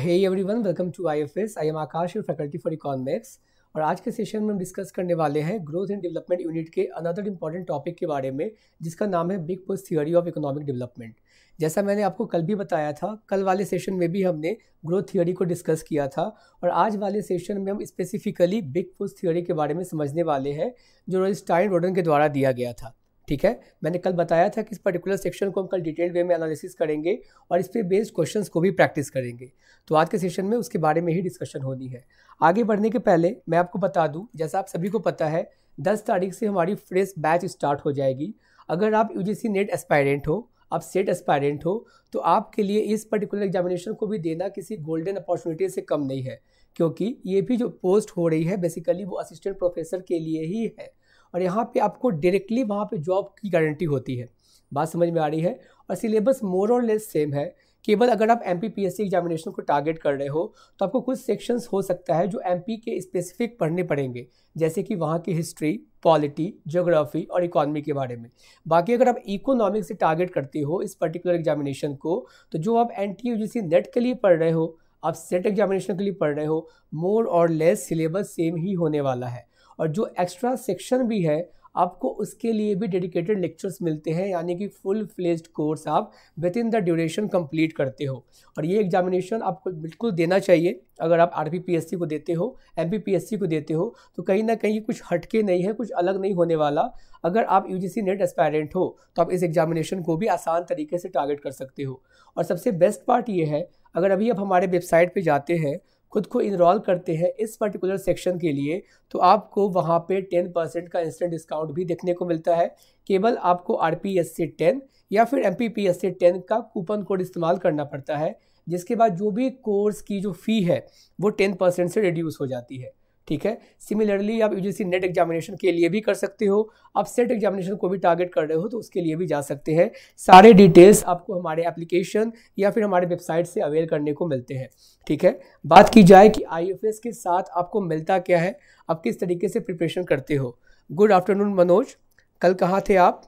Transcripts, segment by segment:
Hey everyone welcome to I F S I am Akash faculty for economics और आज के session में हम डिस्कस करने वाले हैं ग्रोथ एंड डेवलपमेंट यूनिट के अनदर इंपॉर्टेंट टॉपिक के बारे में जिसका नाम है big push theory of economic development जैसा मैंने आपको कल भी बताया था कल वाले सेशन में भी हमने ग्रोथ थियोरी को डिस्कस किया था और आज वाले सेशन में हम स्पेसिफिकली बिग पोस्ट थियोरी के बारे में समझने वाले हैं जो रोइस्टाइन रोडन के द्वारा दिया गया था ठीक है मैंने कल बताया था कि इस पर्टिकुलर सेक्शन को हम कल डिटेल्ड वे में एनालिसिस करेंगे और इस पर बेस्ड क्वेश्चंस को भी प्रैक्टिस करेंगे तो आज के सेशन में उसके बारे में ही डिस्कशन होनी है आगे बढ़ने के पहले मैं आपको बता दूँ जैसा आप सभी को पता है दस तारीख से हमारी फ्रेश बैच स्टार्ट हो जाएगी अगर आप यू नेट एस्पायरेंट हो आप सेट एस्पायरेंट हो तो आपके लिए इस पर्टिकुलर एग्जामिनेशन को भी देना किसी गोल्डन अपॉर्चुनिटी से कम नहीं है क्योंकि ये भी जो पोस्ट हो रही है बेसिकली वो असिस्टेंट प्रोफेसर के लिए ही है और यहाँ पे आपको डायरेक्टली वहाँ पे जॉब की गारंटी होती है बात समझ में आ रही है और सिलेबस मोर और लेस सेम है केवल अगर आप M P P S C examination को टारगेट कर रहे हो तो आपको कुछ सेक्शंस हो सकता है जो एम पी के स्पेसिफिक पढ़ने पड़ेंगे जैसे कि वहाँ की हिस्ट्री पॉलिटी जोग्राफी और इकोनॉमी के बारे में बाकी अगर आप इकोनॉमिक से टारगेट करते हो इस पर्टिकुलर एग्जामिनेशन को तो जो आप एन टी यू नेट के लिए पढ़ रहे हो आप सेट एग्जामिनेशन के लिए पढ़ रहे हो मोर और लेस सिलेबस सेम ही होने वाला है और जो एक्स्ट्रा सेक्शन भी है आपको उसके लिए भी डेडिकेटेड लेक्चर्स मिलते हैं यानी कि फुल फ्लेज्ड कोर्स आप within the duration complete करते हो और ये एग्जामिनेशन आपको बिल्कुल देना चाहिए अगर आप आर को देते हो एम को देते हो तो कहीं ना कहीं कुछ हटके नहीं है कुछ अलग नहीं होने वाला अगर आप यू जी नेट एस्पायरेंट हो तो आप इस एग्जामिनेशन को भी आसान तरीके से टारगेट कर सकते हो और सबसे बेस्ट पार्ट ये है अगर अभी आप हमारे वेबसाइट पे जाते हैं खुद को इनरोल करते हैं इस पर्टिकुलर सेक्शन के लिए तो आपको वहाँ पे टेन परसेंट का इंस्टेंट डिस्काउंट भी देखने को मिलता है केवल आपको आर पी एस से टेन या फिर एम पी पी एस से टेन का कूपन कोड इस्तेमाल करना पड़ता है जिसके बाद जो भी कोर्स की जो फ़ी है वो टेन परसेंट से रिड्यूस हो जाती है ठीक है सिमिलरली आप यूजीसी नेट एग्जामिनेशन के लिए भी कर सकते हो आप सेट एग्जामिनेशन को भी टारगेट कर रहे हो तो उसके लिए भी जा सकते हैं सारे डिटेल्स आपको हमारे एप्लीकेशन या फिर हमारे वेबसाइट से अवेल करने को मिलते हैं ठीक है बात की जाए कि आई के साथ आपको मिलता क्या है आप किस तरीके से प्रिपरेशन करते हो गुड आफ्टरनून मनोज कल कहाँ थे आप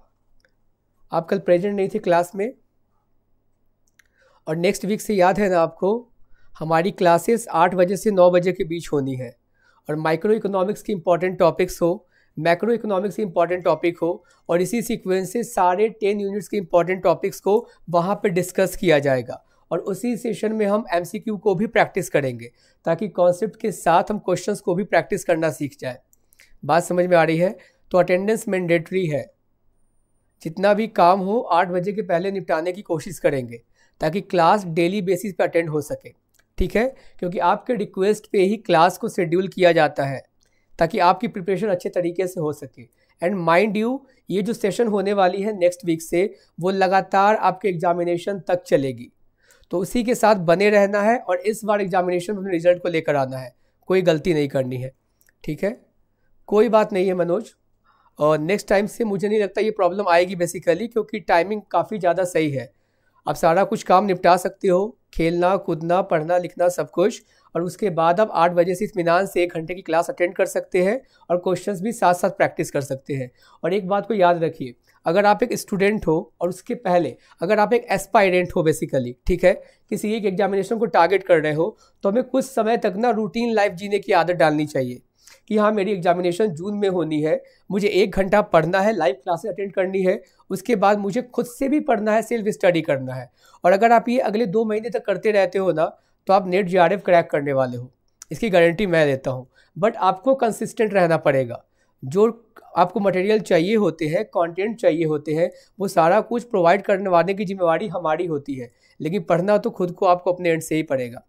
आप कल प्रेजेंट नहीं थे क्लास में और नेक्स्ट वीक से याद है ना आपको हमारी क्लासेस आठ बजे से नौ बजे के बीच होनी है और माइक्रो इकोनॉमिक्स की इंपॉर्टेंट टॉपिक्स हो मैक्रो इकोनॉमिक्स की इंपॉर्टेंट टॉपिक हो और इसी सीक्वेंस से सारे टेन यूनिट्स के इंपॉर्टेंट टॉपिक्स को वहाँ पर डिस्कस किया जाएगा और उसी सेशन में हम एम को भी प्रैक्टिस करेंगे ताकि कॉन्सेप्ट के साथ हम क्वेश्चंस को भी प्रैक्टिस करना सीख जाए बात समझ में आ रही है तो अटेंडेंस मैंडेटरी है जितना भी काम हो आठ बजे के पहले निपटाने की कोशिश करेंगे ताकि क्लास डेली बेसिस पर अटेंड हो सके ठीक है क्योंकि आपके रिक्वेस्ट पे ही क्लास को शेड्यूल किया जाता है ताकि आपकी प्रिपरेशन अच्छे तरीके से हो सके एंड माइंड यू ये जो सेशन होने वाली है नेक्स्ट वीक से वो लगातार आपके एग्जामिनेशन तक चलेगी तो उसी के साथ बने रहना है और इस बार एग्जामिनेशन में अपने रिजल्ट को लेकर आना है कोई गलती नहीं करनी है ठीक है कोई बात नहीं है मनोज और नेक्स्ट टाइम से मुझे नहीं लगता ये प्रॉब्लम आएगी बेसिकली क्योंकि टाइमिंग काफ़ी ज़्यादा सही है आप सारा कुछ काम निपटा सकते हो खेलना कूदना पढ़ना लिखना सब कुछ और उसके बाद आप आठ बजे से इतमान से एक घंटे की क्लास अटेंड कर सकते हैं और क्वेश्चंस भी साथ साथ प्रैक्टिस कर सकते हैं और एक बात को याद रखिए अगर आप एक स्टूडेंट हो और उसके पहले अगर आप एक एस्पायरेंट हो बेसिकली ठीक है किसी एक एग्जामिनेशन को टारगेट कर रहे हो तो हमें कुछ समय तक ना रूटीन लाइफ जीने की आदत डालनी चाहिए कि हाँ मेरी एग्जामिनेशन जून में होनी है मुझे एक घंटा पढ़ना है लाइव क्लासेस अटेंड करनी है उसके बाद मुझे खुद से भी पढ़ना है सेल्फ स्टडी करना है और अगर आप ये अगले दो महीने तक करते रहते हो ना तो आप नेट एफ क्रैक करने वाले हो इसकी गारंटी मैं देता हूँ बट आपको कंसिस्टेंट रहना पड़ेगा जो आपको मटेरियल चाहिए होते हैं कंटेंट चाहिए होते हैं वो सारा कुछ प्रोवाइड करने वाले की जिम्मेवारी हमारी होती है लेकिन पढ़ना तो खुद को आपको अपने एंड से ही पड़ेगा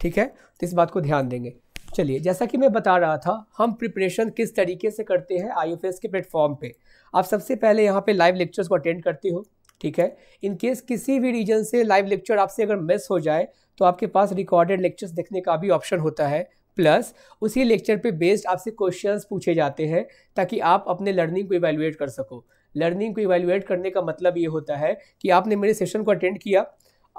ठीक है तो इस बात को ध्यान देंगे चलिए जैसा कि मैं बता रहा था हम प्रिपरेशन किस तरीके से करते हैं आई के प्लेटफॉर्म पे आप सबसे पहले यहाँ पे लाइव लेक्चर्स को अटेंड करते हो ठीक है इन केस किसी भी रीजन से लाइव लेक्चर आपसे अगर मिस हो जाए तो आपके पास रिकॉर्डेड लेक्चर्स देखने का भी ऑप्शन होता है प्लस उसी लेक्चर पे बेस्ड आपसे क्वेश्चंस पूछे जाते हैं ताकि आप अपने लर्निंग को इवेलुएट कर सको लर्निंग को इवेलुएट करने का मतलब ये होता है कि आपने मेरे सेशन को अटेंड किया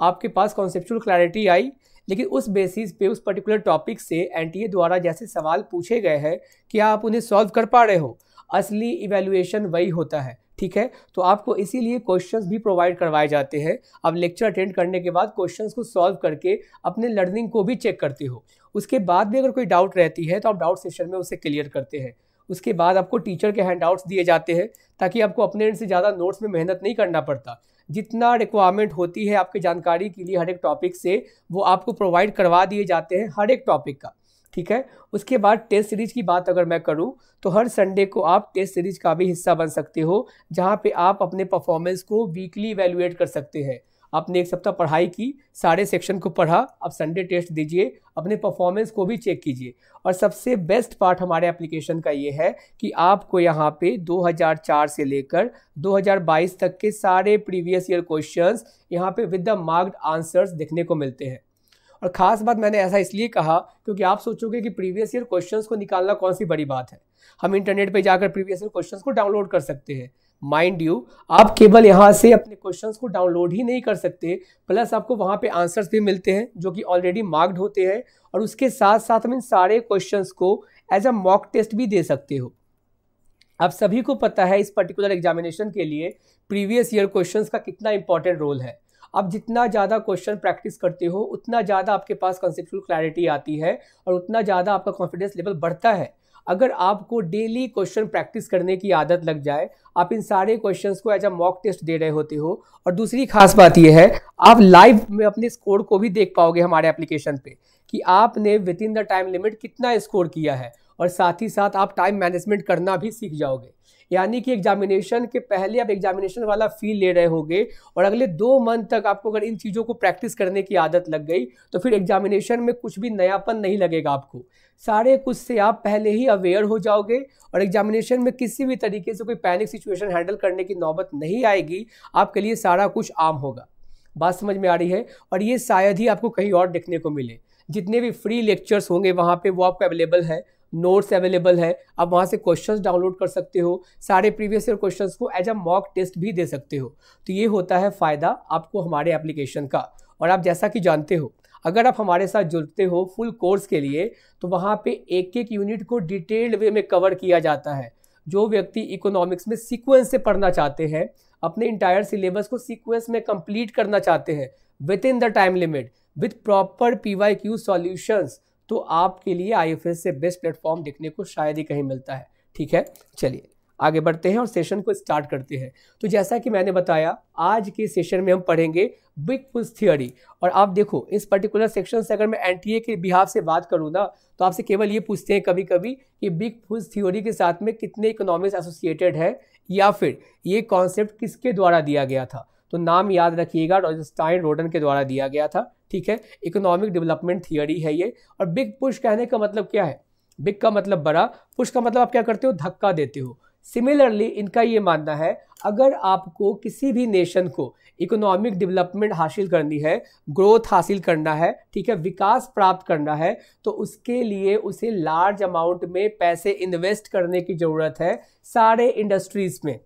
आपके पास कॉन्सेप्चुअल क्लैरिटी आई लेकिन उस बेसिस पे उस पर्टिकुलर टॉपिक से एन द्वारा जैसे सवाल पूछे गए हैं क्या आप उन्हें सॉल्व कर पा रहे हो असली इवेल्युएशन वही होता है ठीक है तो आपको इसीलिए क्वेश्चंस भी प्रोवाइड करवाए जाते हैं आप लेक्चर अटेंड करने के बाद क्वेश्चंस को सॉल्व करके अपने लर्निंग को भी चेक करते हो उसके बाद भी अगर कोई डाउट रहती है तो आप डाउट सेशन में उसे क्लियर करते हैं उसके बाद आपको टीचर के आउट्स दिए जाते हैं ताकि आपको अपने एंड से ज़्यादा नोट्स में मेहनत नहीं करना पड़ता जितना रिक्वायरमेंट होती है आपके जानकारी के लिए हर एक टॉपिक से वो आपको प्रोवाइड करवा दिए जाते हैं हर एक टॉपिक का ठीक है उसके बाद टेस्ट सीरीज की बात अगर मैं करूं तो हर संडे को आप टेस्ट सीरीज का भी हिस्सा बन सकते हो जहां पे आप अपने परफॉर्मेंस को वीकली इवेल्युएट कर सकते हैं आपने एक सप्ताह पढ़ाई की सारे सेक्शन को पढ़ा अब संडे टेस्ट दीजिए अपने परफॉर्मेंस को भी चेक कीजिए और सबसे बेस्ट पार्ट हमारे एप्लीकेशन का ये है कि आपको यहाँ पे 2004 से लेकर 2022 तक के सारे प्रीवियस ईयर क्वेश्चंस यहाँ पे विद द मार्क्ड आंसर्स देखने को मिलते हैं और ख़ास बात मैंने ऐसा इसलिए कहा क्योंकि आप सोचोगे कि प्रीवियस ईयर क्वेश्चंस को निकालना कौन सी बड़ी बात है हम इंटरनेट पे जाकर प्रीवियस ईयर क्वेश्चंस को डाउनलोड कर सकते हैं माइंड यू आप केवल यहाँ से अपने क्वेश्चन को डाउनलोड ही नहीं कर सकते प्लस आपको वहाँ पे आंसर्स भी मिलते हैं जो कि ऑलरेडी मार्क्ड होते हैं और उसके साथ साथ हम इन सारे क्वेश्चन को एज अ मॉक टेस्ट भी दे सकते हो आप सभी को पता है इस पर्टिकुलर एग्जामिनेशन के लिए प्रीवियस ईयर क्वेश्चंस का कितना इंपॉर्टेंट रोल है आप जितना ज़्यादा क्वेश्चन प्रैक्टिस करते हो उतना ज़्यादा आपके पास कॉन्सेप्चुअल क्लैरिटी आती है और उतना ज़्यादा आपका कॉन्फिडेंस लेवल बढ़ता है अगर आपको डेली क्वेश्चन प्रैक्टिस करने की आदत लग जाए आप इन सारे क्वेश्चंस को एज अ मॉक टेस्ट दे रहे होते हो और दूसरी खास बात यह है आप लाइव में अपने स्कोर को भी देख पाओगे हमारे एप्लीकेशन पे कि आपने within the time limit कितना स्कोर किया है और साथ ही साथ आप टाइम मैनेजमेंट करना भी सीख जाओगे यानी कि एग्जामिनेशन के पहले आप एग्जामिनेशन वाला फील ले रहे होगे और अगले दो मंथ तक आपको अगर इन चीज़ों को प्रैक्टिस करने की आदत लग गई तो फिर एग्जामिनेशन में कुछ भी नयापन नहीं लगेगा आपको सारे कुछ से आप पहले ही अवेयर हो जाओगे और एग्जामिनेशन में किसी भी तरीके से कोई पैनिक सिचुएशन हैंडल करने की नौबत नहीं आएगी आपके लिए सारा कुछ आम होगा बात समझ में आ रही है और ये शायद ही आपको कहीं और देखने को मिले जितने भी फ्री लेक्चर्स होंगे वहाँ पे वो आपको अवेलेबल है नोट्स अवेलेबल है आप वहाँ से क्वेश्चंस डाउनलोड कर सकते हो सारे प्रीवियस ईयर क्वेश्चंस को एज अ मॉक टेस्ट भी दे सकते हो तो ये होता है फ़ायदा आपको हमारे एप्लीकेशन का और आप जैसा कि जानते हो अगर आप हमारे साथ जुड़ते हो फुल कोर्स के लिए तो वहाँ पे एक एक यूनिट को डिटेल्ड वे में कवर किया जाता है जो व्यक्ति इकोनॉमिक्स में सीक्वेंस से पढ़ना चाहते हैं अपने इंटायर सिलेबस को सीक्वेंस में कंप्लीट करना चाहते हैं within the time limit with proper P Y Q solutions तो आपके लिए आई से बेस्ट प्लेटफॉर्म देखने को शायद ही कहीं मिलता है ठीक है चलिए आगे बढ़ते हैं और सेशन को स्टार्ट करते हैं तो जैसा कि मैंने बताया आज के सेशन में हम पढ़ेंगे बिग पुल्स थियोरी और आप देखो इस पर्टिकुलर सेक्शन से अगर मैं एनटीए के बिहाव से बात करूँ ना तो आपसे केवल ये पूछते हैं कभी कभी कि बिग पुल्स थ्योरी के साथ में कितने इकोनॉमिक्स एसोसिएटेड है या फिर ये कॉन्सेप्ट किसके द्वारा दिया गया था तो नाम याद रखिएगा रॉजस्टाइन रोडन के द्वारा दिया गया था ठीक है इकोनॉमिक डेवलपमेंट थियोरी है ये और बिग पुश कहने का मतलब क्या है बिग का मतलब बड़ा पुश का मतलब आप क्या करते हो धक्का देते हो सिमिलरली इनका ये मानना है अगर आपको किसी भी नेशन को इकोनॉमिक डेवलपमेंट हासिल करनी है ग्रोथ हासिल करना है ठीक है विकास प्राप्त करना है तो उसके लिए उसे लार्ज अमाउंट में पैसे इन्वेस्ट करने की ज़रूरत है सारे इंडस्ट्रीज़ में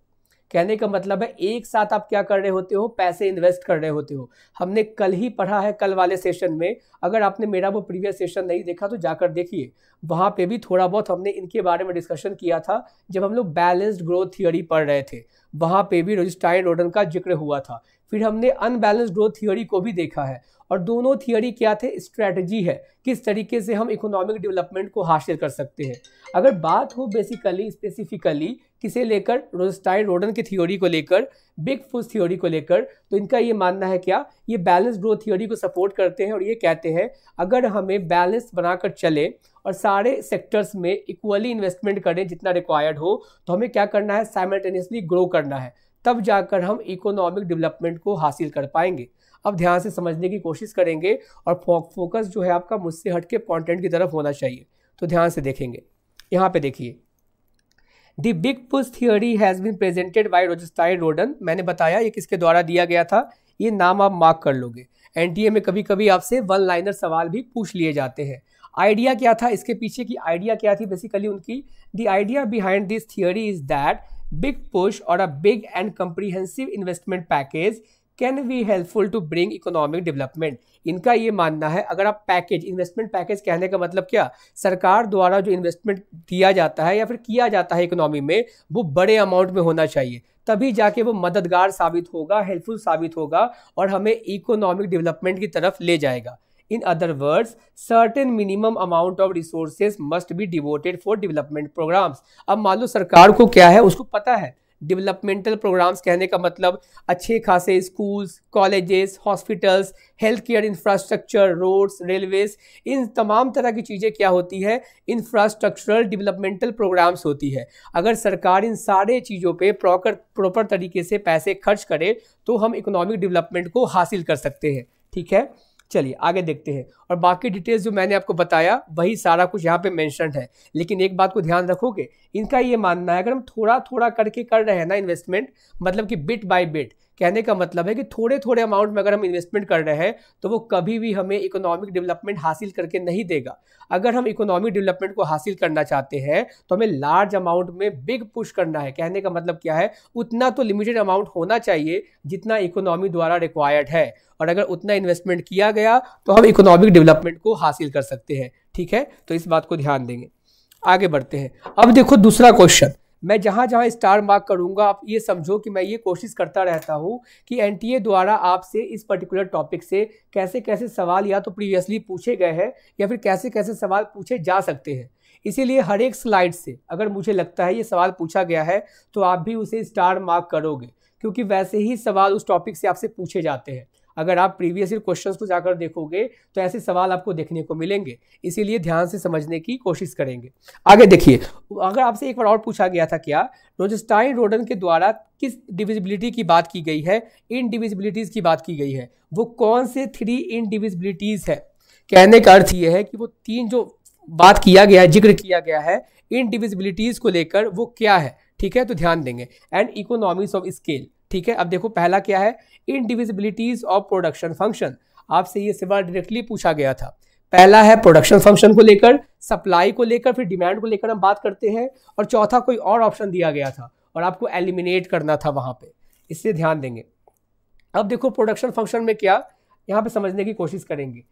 कहने का मतलब है एक साथ आप क्या कर रहे होते हो पैसे इन्वेस्ट कर रहे होते हो हमने कल ही पढ़ा है कल वाले सेशन में अगर आपने मेरा वो प्रीवियस सेशन नहीं देखा तो जाकर देखिए वहाँ पे भी थोड़ा बहुत हमने इनके बारे में डिस्कशन किया था जब हम लोग बैलेंस्ड ग्रोथ थियोरी पढ़ रहे थे वहाँ पे भी रजिस्टाइन रोडन का जिक्र हुआ था फिर हमने अनबैलेंस्ड ग्रोथ थियोरी को भी देखा है और दोनों थियोरी क्या थे स्ट्रैटेजी है किस तरीके से हम इकोनॉमिक डेवलपमेंट को हासिल कर सकते हैं अगर बात हो बेसिकली स्पेसिफिकली किसे लेकर रोजस्टाइन रोडन की थ्योरी को लेकर बिग फूस थ्योरी को लेकर तो इनका ये मानना है क्या ये बैलेंस ग्रोथ थ्योरी को सपोर्ट करते हैं और ये कहते हैं अगर हमें बैलेंस बनाकर चले और सारे सेक्टर्स में इक्वली इन्वेस्टमेंट करें जितना रिक्वायर्ड हो तो हमें क्या करना है साइमल्टेनियसली ग्रो करना है तब जाकर हम इकोनॉमिक डेवलपमेंट को हासिल कर पाएंगे अब ध्यान से समझने की कोशिश करेंगे और फोकस जो है आपका मुझसे हटके कॉन्टेंट की तरफ होना चाहिए तो ध्यान से देखेंगे यहाँ पे देखिए the big push theory has been presented by Rosenstein Rodan मैंने बताया ये किसके द्वारा दिया गया था ये नाम आप मार्क कर लोगे ए में कभी कभी आपसे वन लाइनर सवाल भी पूछ लिए जाते हैं आइडिया क्या था इसके पीछे की आइडिया क्या थी बेसिकली उनकी the idea behind this theory is that big push और a big and comprehensive investment package can be helpful to bring economic development इनका ये मानना है अगर आप पैकेज इन्वेस्टमेंट पैकेज कहने का मतलब क्या सरकार द्वारा जो इन्वेस्टमेंट दिया जाता है या फिर किया जाता है इकोनॉमी में वो बड़े अमाउंट में होना चाहिए तभी जाके वो मददगार साबित होगा हेल्पफुल साबित होगा और हमें इकोनॉमिक डेवलपमेंट की तरफ ले जाएगा in other words certain minimum amount of resources must be devoted for development programs अब मान लो सरकार को क्या है उसको पता है डेवलपमेंटल प्रोग्राम्स कहने का मतलब अच्छे खासे schools colleges hospitals health care infrastructure roads railways इन तमाम तरह की चीज़ें क्या होती है इंफ्रास्ट्रक्चरल डेवलपमेंटल प्रोग्राम्स होती है अगर सरकार इन सारे चीज़ों पे प्रॉपर प्रॉपर तरीके से पैसे खर्च करे तो हम इकोनॉमिक डेवलपमेंट को हासिल कर सकते हैं ठीक है चलिए आगे देखते हैं और बाकी डिटेल्स जो मैंने आपको बताया वही सारा कुछ यहाँ पे मैंशन है लेकिन एक बात को ध्यान रखोगे इनका ये मानना है अगर हम थोड़ा थोड़ा करके कर रहे हैं ना इन्वेस्टमेंट मतलब कि बिट बाई बिट कहने का मतलब है कि थोड़े थोड़े अमाउंट में अगर हम इन्वेस्टमेंट कर रहे हैं तो वो कभी भी हमें इकोनॉमिक डेवलपमेंट हासिल करके नहीं देगा अगर हम इकोनॉमिक डेवलपमेंट को हासिल करना चाहते हैं तो हमें लार्ज अमाउंट में बिग पुश करना है कहने का मतलब क्या है उतना तो लिमिटेड अमाउंट होना चाहिए जितना इकोनॉमी द्वारा रिक्वायर्ड है और अगर उतना इन्वेस्टमेंट किया गया तो हम इकोनॉमिक डेवलपमेंट को हासिल कर सकते हैं ठीक है तो इस बात को ध्यान देंगे आगे बढ़ते हैं अब देखो दूसरा क्वेश्चन मैं जहाँ जहाँ स्टार मार्क करूँगा आप ये समझो कि मैं ये कोशिश करता रहता हूँ कि एन द्वारा आपसे इस पर्टिकुलर टॉपिक से कैसे कैसे सवाल या तो प्रीवियसली पूछे गए हैं या फिर कैसे कैसे सवाल पूछे जा सकते हैं इसीलिए हर एक स्लाइड से अगर मुझे लगता है ये सवाल पूछा गया है तो आप भी उसे स्टार मार्क करोगे क्योंकि वैसे ही सवाल उस टॉपिक से आपसे पूछे जाते हैं अगर आप प्रीवियस ईयर क्वेश्चंस को जाकर देखोगे तो ऐसे सवाल आपको देखने को मिलेंगे इसीलिए ध्यान से समझने की कोशिश करेंगे आगे देखिए अगर आपसे एक बार और पूछा गया था क्या रोजस्टाइन रोडन के द्वारा किस डिविजिबिलिटी की बात की गई है इन डिविजिबिलिटीज़ की बात की गई है वो कौन से थ्री इन डिविजिबिलिटीज़ है कहने का अर्थ ये है कि वो तीन जो बात किया गया है जिक्र किया गया है इन डिविजिबिलिटीज़ को लेकर वो क्या है ठीक है तो ध्यान देंगे एंड इकोनॉमिक्स ऑफ स्केल ठीक है अब देखो पहला क्या है डिविजिबिलिटीज ऑफ प्रोडक्शन फंक्शन आपसे ये सवाल डायरेक्टली पूछा गया था पहला है प्रोडक्शन फंक्शन को लेकर सप्लाई को लेकर फिर डिमांड को लेकर हम बात करते हैं और चौथा कोई और ऑप्शन दिया गया था और आपको एलिमिनेट करना था वहां पे इससे ध्यान देंगे अब देखो प्रोडक्शन फंक्शन में क्या यहाँ पे समझने की कोशिश करेंगे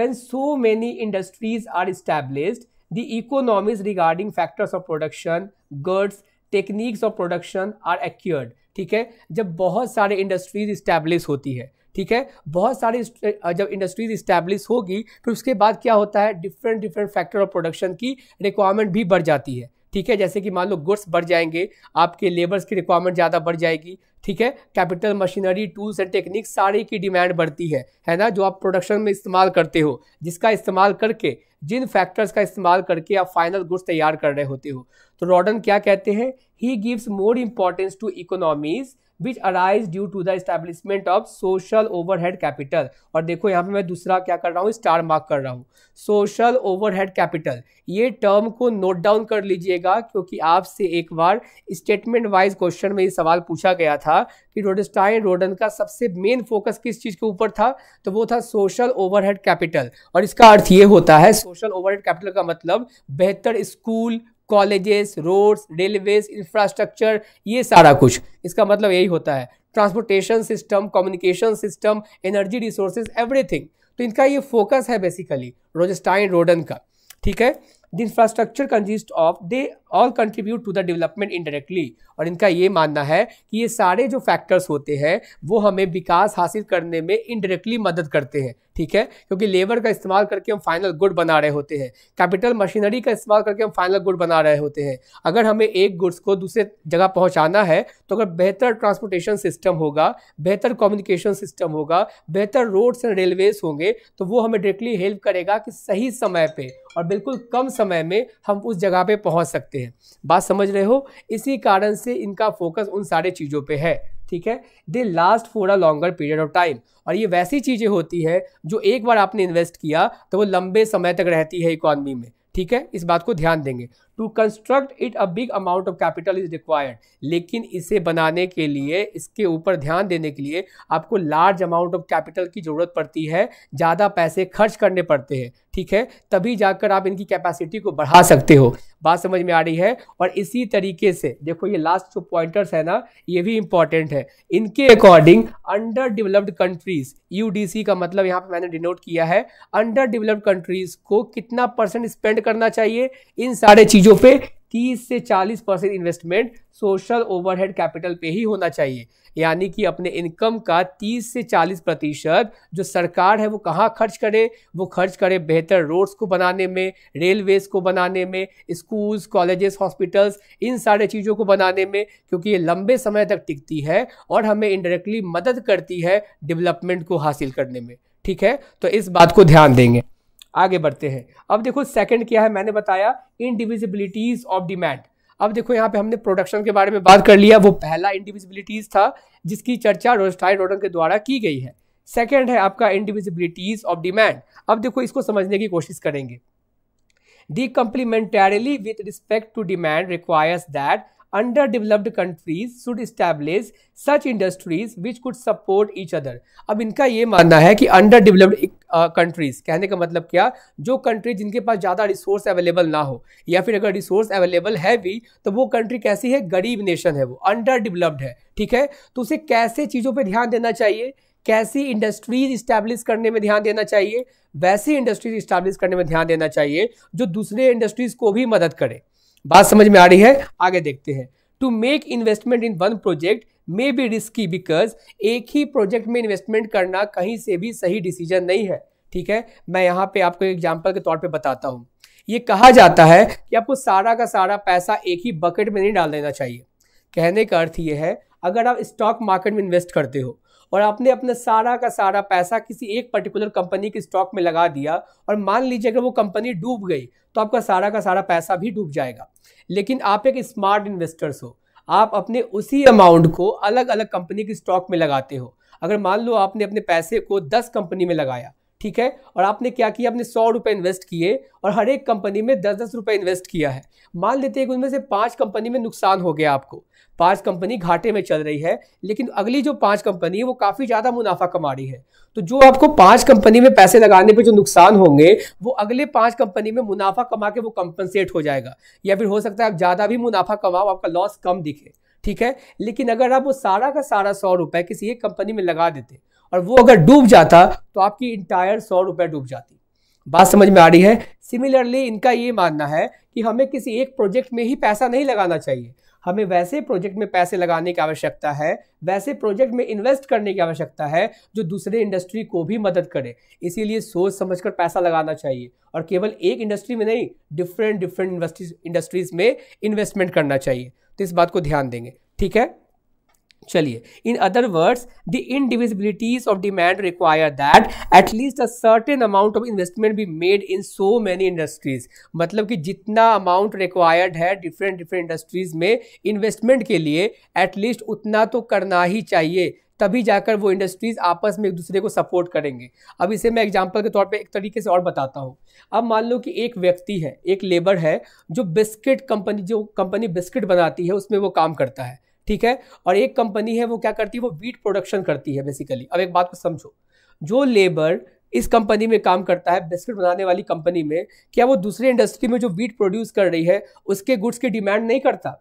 when so many industries are established the economies regarding factors of production girds techniques of production are acquired ठीक है जब बहुत सारे इंडस्ट्रीज इस्टेब्लिश होती है ठीक है बहुत सारी जब इंडस्ट्रीज इस्टेब्लिश होगी फिर तो उसके बाद क्या होता है different different factor of production की रिक्वायरमेंट भी बढ़ जाती है ठीक है जैसे कि मान लो गुड्स बढ़ जाएंगे आपके लेबर्स की रिक्वायरमेंट ज़्यादा बढ़ जाएगी ठीक है capital machinery tools and techniques सारे की डिमांड बढ़ती है है ना जो आप प्रोडक्शन में इस्तेमाल करते हो जिसका इस्तेमाल करके जिन फैक्टर्स का इस्तेमाल करके आप फाइनल गुड्स तैयार कर रहे होते हो तो रॉडन क्या कहते हैं he gives more importance to economies which arise due to the establishment of social overhead capital और देखो यहाँ पे मैं दूसरा क्या कर रहा हूँ स्टार मार्क कर रहा हूँ सोशल ओवरहेड कैपिटल ये टर्म को नोट डाउन कर लीजिएगा क्योंकि आपसे एक बार स्टेटमेंट वाइज क्वेश्चन में ये सवाल पूछा गया था कि रोडस्टाइन रोडन का सबसे मेन फोकस किस चीज़ के ऊपर था तो वो था सोशल ओवरहेड कैपिटल और इसका अर्थ ये होता है सोशल ओवरहेड कैपिटल का मतलब बेहतर school colleges roads railways infrastructure ये सारा कुछ इसका मतलब यही होता है transportation system communication system energy resources everything तो इनका ये फोकस है बेसिकली रोजस्टाइन रोडन का ठीक है the infrastructure consist of they all contribute to the development indirectly और इनका ये मानना है कि ये सारे जो फैक्टर्स होते हैं वो हमें विकास हासिल करने में इनडायरेक्टली मदद करते हैं ठीक है क्योंकि लेबर का इस्तेमाल करके हम फाइनल गुड बना रहे होते हैं कैपिटल मशीनरी का इस्तेमाल करके हम फाइनल गुड बना रहे होते हैं अगर हमें एक गुड्स को दूसरे जगह पहुंचाना है तो अगर बेहतर ट्रांसपोर्टेशन सिस्टम होगा बेहतर कम्युनिकेशन सिस्टम होगा बेहतर रोड्स एंड रेलवेज होंगे तो वो हमें डायरेक्टली हेल्प करेगा कि सही समय पर और बिल्कुल कम समय में हम उस जगह पे पहुंच सकते हैं बात समझ रहे हो इसी कारण से इनका फोकस उन सारे चीज़ों पे है ठीक है they last for a longer period of time और ये वैसी चीज़ें होती है जो एक बार आपने इन्वेस्ट किया तो वो लंबे समय तक रहती है इकॉनमी में ठीक है इस बात को ध्यान देंगे to construct it a big amount of capital is required लेकिन इसे बनाने के लिए इसके ऊपर ध्यान देने के लिए आपको लार्ज अमाउंट ऑफ कैपिटल की ज़रूरत पड़ती है ज़्यादा पैसे खर्च करने पड़ते हैं ठीक है तभी जाकर आप इनकी कैपेसिटी को बढ़ा सकते हो बात समझ में आ रही है और इसी तरीके से देखो ये लास्ट जो पॉइंटर्स है ना ये भी इंपॉर्टेंट है इनके according under developed countries UDC का मतलब यहाँ पे मैंने डिनोट किया है अंडर डेवलप्ड कंट्रीज को कितना परसेंट स्पेंड करना चाहिए इन सारे चीज़ों चीज़ों पे 30 से 40 percent investment social overhead capital पे ही होना चाहिए यानी कि अपने इनकम का 30 से 40 प्रतिशत जो सरकार है वो कहाँ खर्च करे वो खर्च करे बेहतर रोड्स को बनाने में रेलवेज़ को बनाने में स्कूल्स कॉलेजेस हॉस्पिटल्स इन सारे चीज़ों को बनाने में क्योंकि ये लंबे समय तक टिकती है और हमें इनडायरेक्टली मदद करती है डेवलपमेंट को हासिल करने में ठीक है तो इस बात को ध्यान देंगे आगे बढ़ते हैं अब देखो सेकंड क्या है मैंने बताया इंडिविजिबिलिटीज ऑफ डिमांड अब देखो यहाँ पे हमने प्रोडक्शन के बारे में बात कर लिया वो पहला इंडिविजिबिलिटीज था जिसकी चर्चा रोस्टाइन रोडन के द्वारा की गई है सेकेंड है आपका इंडिविजिबिलिटीज ऑफ डिमांड अब देखो इसको समझने की कोशिश करेंगे the complementarily with respect to demand requires that under developed countries should establish such industries which could support each other अब इनका ये मानना है कि अंडर डेवलप्ड कंट्रीज़ कहने का मतलब क्या जो कंट्री जिनके पास ज़्यादा रिसोर्स अवेलेबल ना हो या फिर अगर रिसोर्स अवेलेबल है भी तो वो कंट्री कैसी है गरीब नेशन है वो अंडर डेवलप्ड है ठीक है तो उसे कैसे चीज़ों पर ध्यान देना चाहिए कैसी इंडस्ट्रीज इस्टेब्लिश करने में ध्यान देना चाहिए वैसी इंडस्ट्रीज इस्टेब्लिश करने में ध्यान देना चाहिए जो दूसरे इंडस्ट्रीज़ को भी मदद करें बात समझ में आ रही है आगे देखते हैं to make investment in one project may be risky because एक ही प्रोजेक्ट में इन्वेस्टमेंट करना कहीं से भी सही डिसीजन नहीं है ठीक है मैं यहाँ पे आपको एग्जाम्पल के तौर पे बताता हूँ ये कहा जाता है कि आपको सारा का सारा पैसा एक ही बकेट में नहीं डाल देना चाहिए कहने का अर्थ ये है अगर आप स्टॉक मार्केट में इन्वेस्ट करते हो और आपने अपना सारा का सारा पैसा किसी एक पर्टिकुलर कंपनी के स्टॉक में लगा दिया और मान लीजिए अगर वो कंपनी डूब गई तो आपका सारा का सारा पैसा भी डूब जाएगा लेकिन आप एक स्मार्ट इन्वेस्टर्स हो आप अपने उसी अमाउंट को अलग अलग कंपनी के स्टॉक में लगाते हो अगर मान लो आपने अपने पैसे को दस कंपनी में लगाया ठीक है और आपने क्या किया आपने सौ रुपये इन्वेस्ट किए और हर एक कंपनी में दस दस रुपये इन्वेस्ट किया है मान लेते हैं कि उनमें से पांच कंपनी में नुकसान हो गया आपको पांच कंपनी घाटे में चल रही है लेकिन अगली जो पांच कंपनी है वो काफ़ी ज़्यादा मुनाफा कमा रही है तो जो आपको पांच कंपनी में पैसे लगाने पर जो नुकसान होंगे वो अगले पाँच कंपनी में मुनाफा कमा के वो कंपनसेट हो जाएगा या फिर हो सकता है आप ज़्यादा भी मुनाफा कमाओ आपका लॉस कम दिखे ठीक है लेकिन अगर आप वो सारा का सारा सौ रुपये किसी एक कंपनी में लगा देते और वो अगर डूब जाता तो आपकी इंटायर सौ रुपये डूब जाती बात समझ में आ रही है सिमिलरली इनका ये मानना है कि हमें किसी एक प्रोजेक्ट में ही पैसा नहीं लगाना चाहिए हमें वैसे प्रोजेक्ट में पैसे लगाने की आवश्यकता है वैसे प्रोजेक्ट में इन्वेस्ट करने की आवश्यकता है जो दूसरे इंडस्ट्री को भी मदद करे इसीलिए सोच समझकर पैसा लगाना चाहिए और केवल एक इंडस्ट्री में नहीं डिफरेंट डिफरेंट इंडस्ट्रीज में इन्वेस्टमेंट करना चाहिए तो इस बात को ध्यान देंगे ठीक है चलिए in other words the indivisibilities of demand require that at least a certain amount of investment be made in so many industries मतलब कि जितना अमाउंट रिक्वायर्ड है डिफरेंट डिफरेंट इंडस्ट्रीज में इन्वेस्टमेंट के लिए एटलीस्ट उतना तो करना ही चाहिए तभी जाकर वो इंडस्ट्रीज़ आपस में एक दूसरे को सपोर्ट करेंगे अब इसे मैं एग्जाम्पल के तौर पे एक तरीके से और बताता हूँ अब मान लो कि एक व्यक्ति है एक लेबर है जो बिस्किट कंपनी जो कंपनी बिस्किट बनाती है उसमें वो काम करता है ठीक है और एक कंपनी है वो क्या करती है वो वीट प्रोडक्शन करती है बेसिकली अब एक बात को समझो जो लेबर इस कंपनी में काम करता है बिस्किट बनाने वाली कंपनी में क्या वो दूसरे इंडस्ट्री में जो वीट प्रोड्यूस कर रही है उसके गुड्स की डिमांड नहीं करता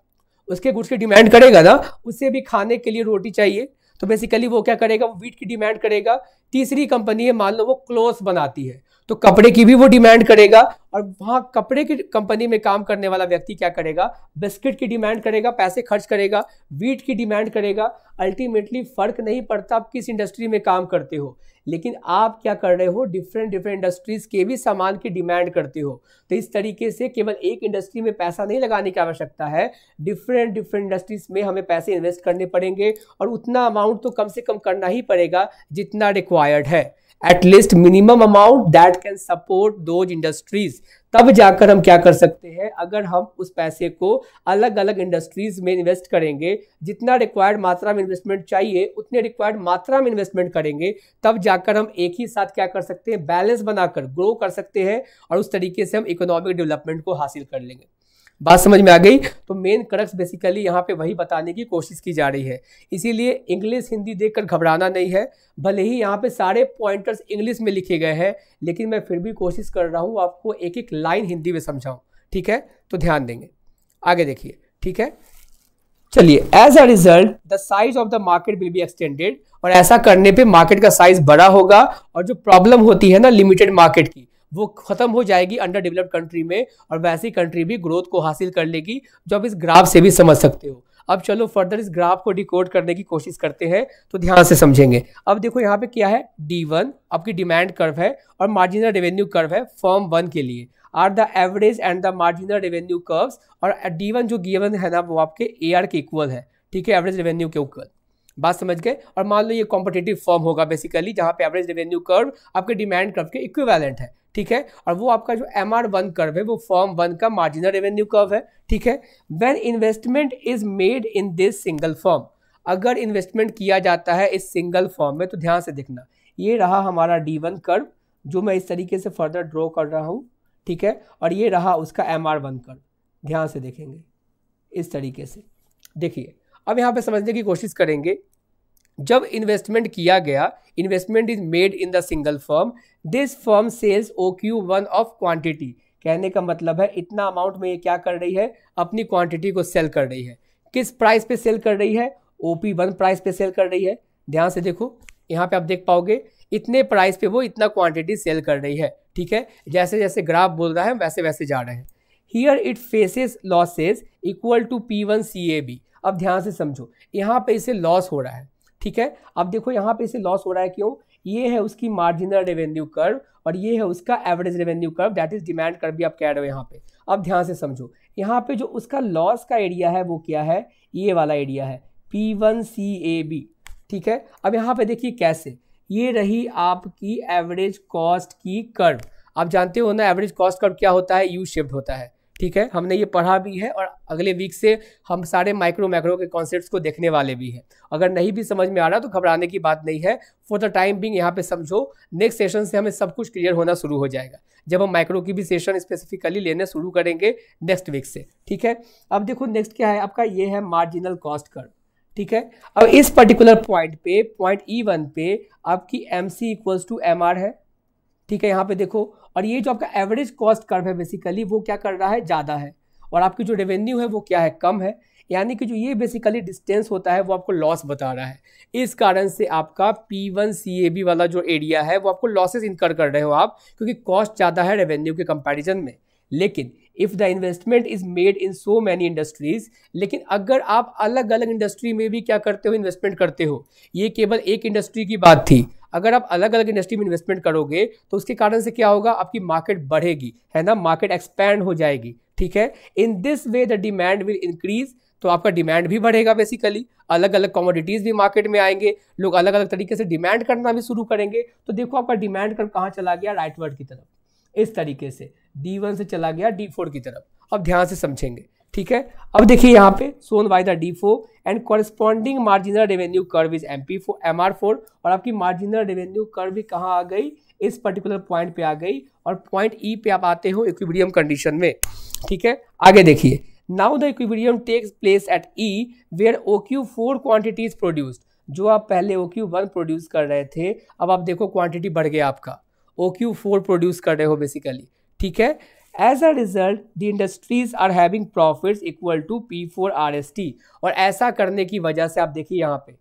उसके गुड्स की डिमांड करेगा ना उसे भी खाने के लिए रोटी चाहिए तो बेसिकली वो क्या करेगा वो वीट की डिमांड करेगा तीसरी कंपनी है मान लो वो क्लोथ बनाती है तो कपड़े की भी वो डिमांड करेगा और वहाँ कपड़े की कंपनी में काम करने वाला व्यक्ति क्या करेगा बिस्किट की डिमांड करेगा पैसे खर्च करेगा वीट की डिमांड करेगा अल्टीमेटली फ़र्क नहीं पड़ता आप किस इंडस्ट्री में काम करते हो लेकिन आप क्या कर रहे हो डिफरेंट डिफरेंट इंडस्ट्रीज़ के भी सामान की डिमांड करते हो तो इस तरीके से केवल एक इंडस्ट्री में पैसा नहीं लगाने की आवश्यकता है डिफरेंट डिफरेंट इंडस्ट्रीज़ में हमें पैसे इन्वेस्ट करने पड़ेंगे और उतना अमाउंट तो कम से कम करना ही पड़ेगा जितना रिक्वायर्ड है at least minimum amount that can support those industries तब जाकर हम क्या कर सकते हैं अगर हम उस पैसे को अलग अलग इंडस्ट्रीज में इन्वेस्ट करेंगे जितना रिक्वायर्ड मात्रा में इन्वेस्टमेंट चाहिए उतने रिक्वायर्ड मात्रा में इन्वेस्टमेंट करेंगे तब जाकर हम एक ही साथ क्या कर सकते हैं बैलेंस बनाकर ग्रो कर सकते हैं और उस तरीके से हम इकोनॉमिक डेवलपमेंट को हासिल कर लेंगे बात समझ में आ गई तो मेन क्रक्स बेसिकली यहाँ पे वही बताने की कोशिश की जा रही है इसीलिए इंग्लिश हिंदी देखकर घबराना नहीं है भले ही यहाँ पे सारे पॉइंटर्स इंग्लिश में लिखे गए हैं लेकिन मैं फिर भी कोशिश कर रहा हूँ आपको एक एक लाइन हिंदी में समझाऊँ ठीक है तो ध्यान देंगे आगे देखिए ठीक है चलिए as a result the size of the market will be extended और ऐसा करने पे मार्केट का साइज बड़ा होगा और जो प्रॉब्लम होती है ना लिमिटेड मार्केट की वो ख़त्म हो जाएगी अंडर डेवलप्ड कंट्री में और वैसी कंट्री भी ग्रोथ को हासिल कर लेगी जो आप इस ग्राफ से भी समझ सकते हो अब चलो फर्दर इस ग्राफ को डिकोड करने की कोशिश करते हैं तो ध्यान से समझेंगे अब देखो यहाँ पे क्या है डी वन आपकी डिमांड कर्व है और मार्जिनल रेवेन्यू कर्व है फॉर्म वन के लिए are the average and the marginal revenue curves और डी वन जो गिवन है ना वो आपके ए आर के इक्वल है ठीक है एवरेज रेवेन्यू के इक्वल बात समझ गए और मान लो ये कॉम्पिटेटिव फॉर्म होगा बेसिकली जहाँ पे एवरेज रेवेन्यू कर्व आपके डिमांड कर्व के इक्विवेलेंट है ठीक है और वो आपका जो एम आर वन कर्व है वो फॉर्म वन का मार्जिनल रेवेन्यू कर्व है ठीक है when investment is made in this single firm अगर इन्वेस्टमेंट किया जाता है इस सिंगल फॉर्म में तो ध्यान से देखना ये रहा हमारा डी वन कर्व जो मैं इस तरीके से फर्दर ड्रॉ कर रहा हूँ ठीक है और ये रहा उसका एम आर वन कर्व ध्यान से देखेंगे इस तरीके से देखिए अब यहाँ पे समझने की कोशिश करेंगे जब इन्वेस्टमेंट किया गया investment is made in the single firm this firm sells O Q one of quantity कहने का मतलब है इतना अमाउंट में ये क्या कर रही है अपनी क्वांटिटी को सेल कर रही है किस प्राइस पे सेल कर रही है ओ पी वन प्राइस पे सेल कर रही है ध्यान से देखो यहाँ पे आप देख पाओगे इतने प्राइस पे वो इतना क्वांटिटी सेल कर रही है ठीक है जैसे जैसे ग्राफ बोल रहा है वैसे वैसे जा रहे हैं here it faces losses equal to P one C A B अब ध्यान से समझो यहाँ पे इसे लॉस हो रहा है ठीक है अब देखो यहाँ पे इसे लॉस हो रहा है क्यों ये है उसकी मार्जिनल रेवेन्यू कर्व और ये है उसका average revenue curve that is demand कर भी आप कह रहे हो यहाँ पे अब ध्यान से समझो यहाँ पे जो उसका लॉस का एरिया है वो क्या है ये वाला एरिया है P one C A B ठीक है अब यहाँ पे देखिए कैसे ये रही आपकी एवरेज कॉस्ट की कर्व आप जानते हो ना एवरेज कॉस्ट कर्व क्या होता है यू शिफ्ट होता है ठीक है हमने ये पढ़ा भी है और अगले वीक से हम सारे माइक्रो मैक्रो के कॉन्सेप्ट्स को देखने वाले भी हैं अगर नहीं भी समझ में आ रहा तो घबराने की बात नहीं है फॉर द टाइम बिंग यहाँ पे समझो नेक्स्ट सेशन से हमें सब कुछ क्लियर होना शुरू हो जाएगा जब हम माइक्रो की भी सेशन स्पेसिफिकली लेने शुरू करेंगे नेक्स्ट वीक से ठीक है अब देखो नेक्स्ट क्या है आपका ये है मार्जिनल कॉस्ट कर ठीक है अब इस पर्टिकुलर पॉइंट पे पॉइंट ई वन पे आपकी M C equals to M R है ठीक है यहाँ पे देखो और ये जो आपका एवरेज कॉस्ट कर्व है बेसिकली वो क्या कर रहा है ज़्यादा है और आपकी जो रेवेन्यू है वो क्या है कम है यानी कि जो ये बेसिकली डिस्टेंस होता है वो आपको लॉस बता रहा है इस कारण से आपका P one C A B वाला जो एरिया है वो आपको लॉसेस इनकर कर रहे हो आप क्योंकि कॉस्ट ज़्यादा है रेवेन्यू के कंपैरिजन में लेकिन if the investment is made in so many industries लेकिन अगर आप अलग अलग इंडस्ट्री में भी क्या करते हो इन्वेस्टमेंट करते हो ये केवल एक इंडस्ट्री की बात थी अगर आप अलग अलग इंडस्ट्री में इन्वेस्टमेंट करोगे तो उसके कारण से क्या होगा आपकी मार्केट बढ़ेगी है ना मार्केट एक्सपैंड हो जाएगी ठीक है in this way the demand will increase तो आपका डिमांड भी बढ़ेगा बेसिकली अलग अलग कमोडिटीज़ भी मार्केट में आएंगे लोग अलग अलग तरीके से डिमांड करना भी शुरू करेंगे तो देखो आपका डिमांड कर कहाँ चला गया राइट वर्ड की तरफ इस तरीके से डी वन से चला गया डी फोर की तरफ अब ध्यान से समझेंगे ठीक है अब देखिए यहाँ पे shown by the D four and corresponding marginal revenue curve is M P four M R four और आपकी मार्जिनल रेवेन्यू कर्व भी कहाँ आ गई इस पर्टिकुलर पॉइंट पे आ गई और पॉइंट ई e पे आप आते हो इक्विब्रियम कंडीशन में ठीक है आगे देखिए now the equilibrium takes place at E where O Q four quantities produced जो आप पहले ओ क्यू वन प्रोड्यूस कर रहे थे अब आप देखो क्वान्टिटी बढ़ गया आपका ओ क्यू फोर प्रोड्यूस कर रहे हो बेसिकली ठीक है as a result the industries are having profit equal to P four R S T और ऐसा करने की वजह से आप देखिए यहाँ पे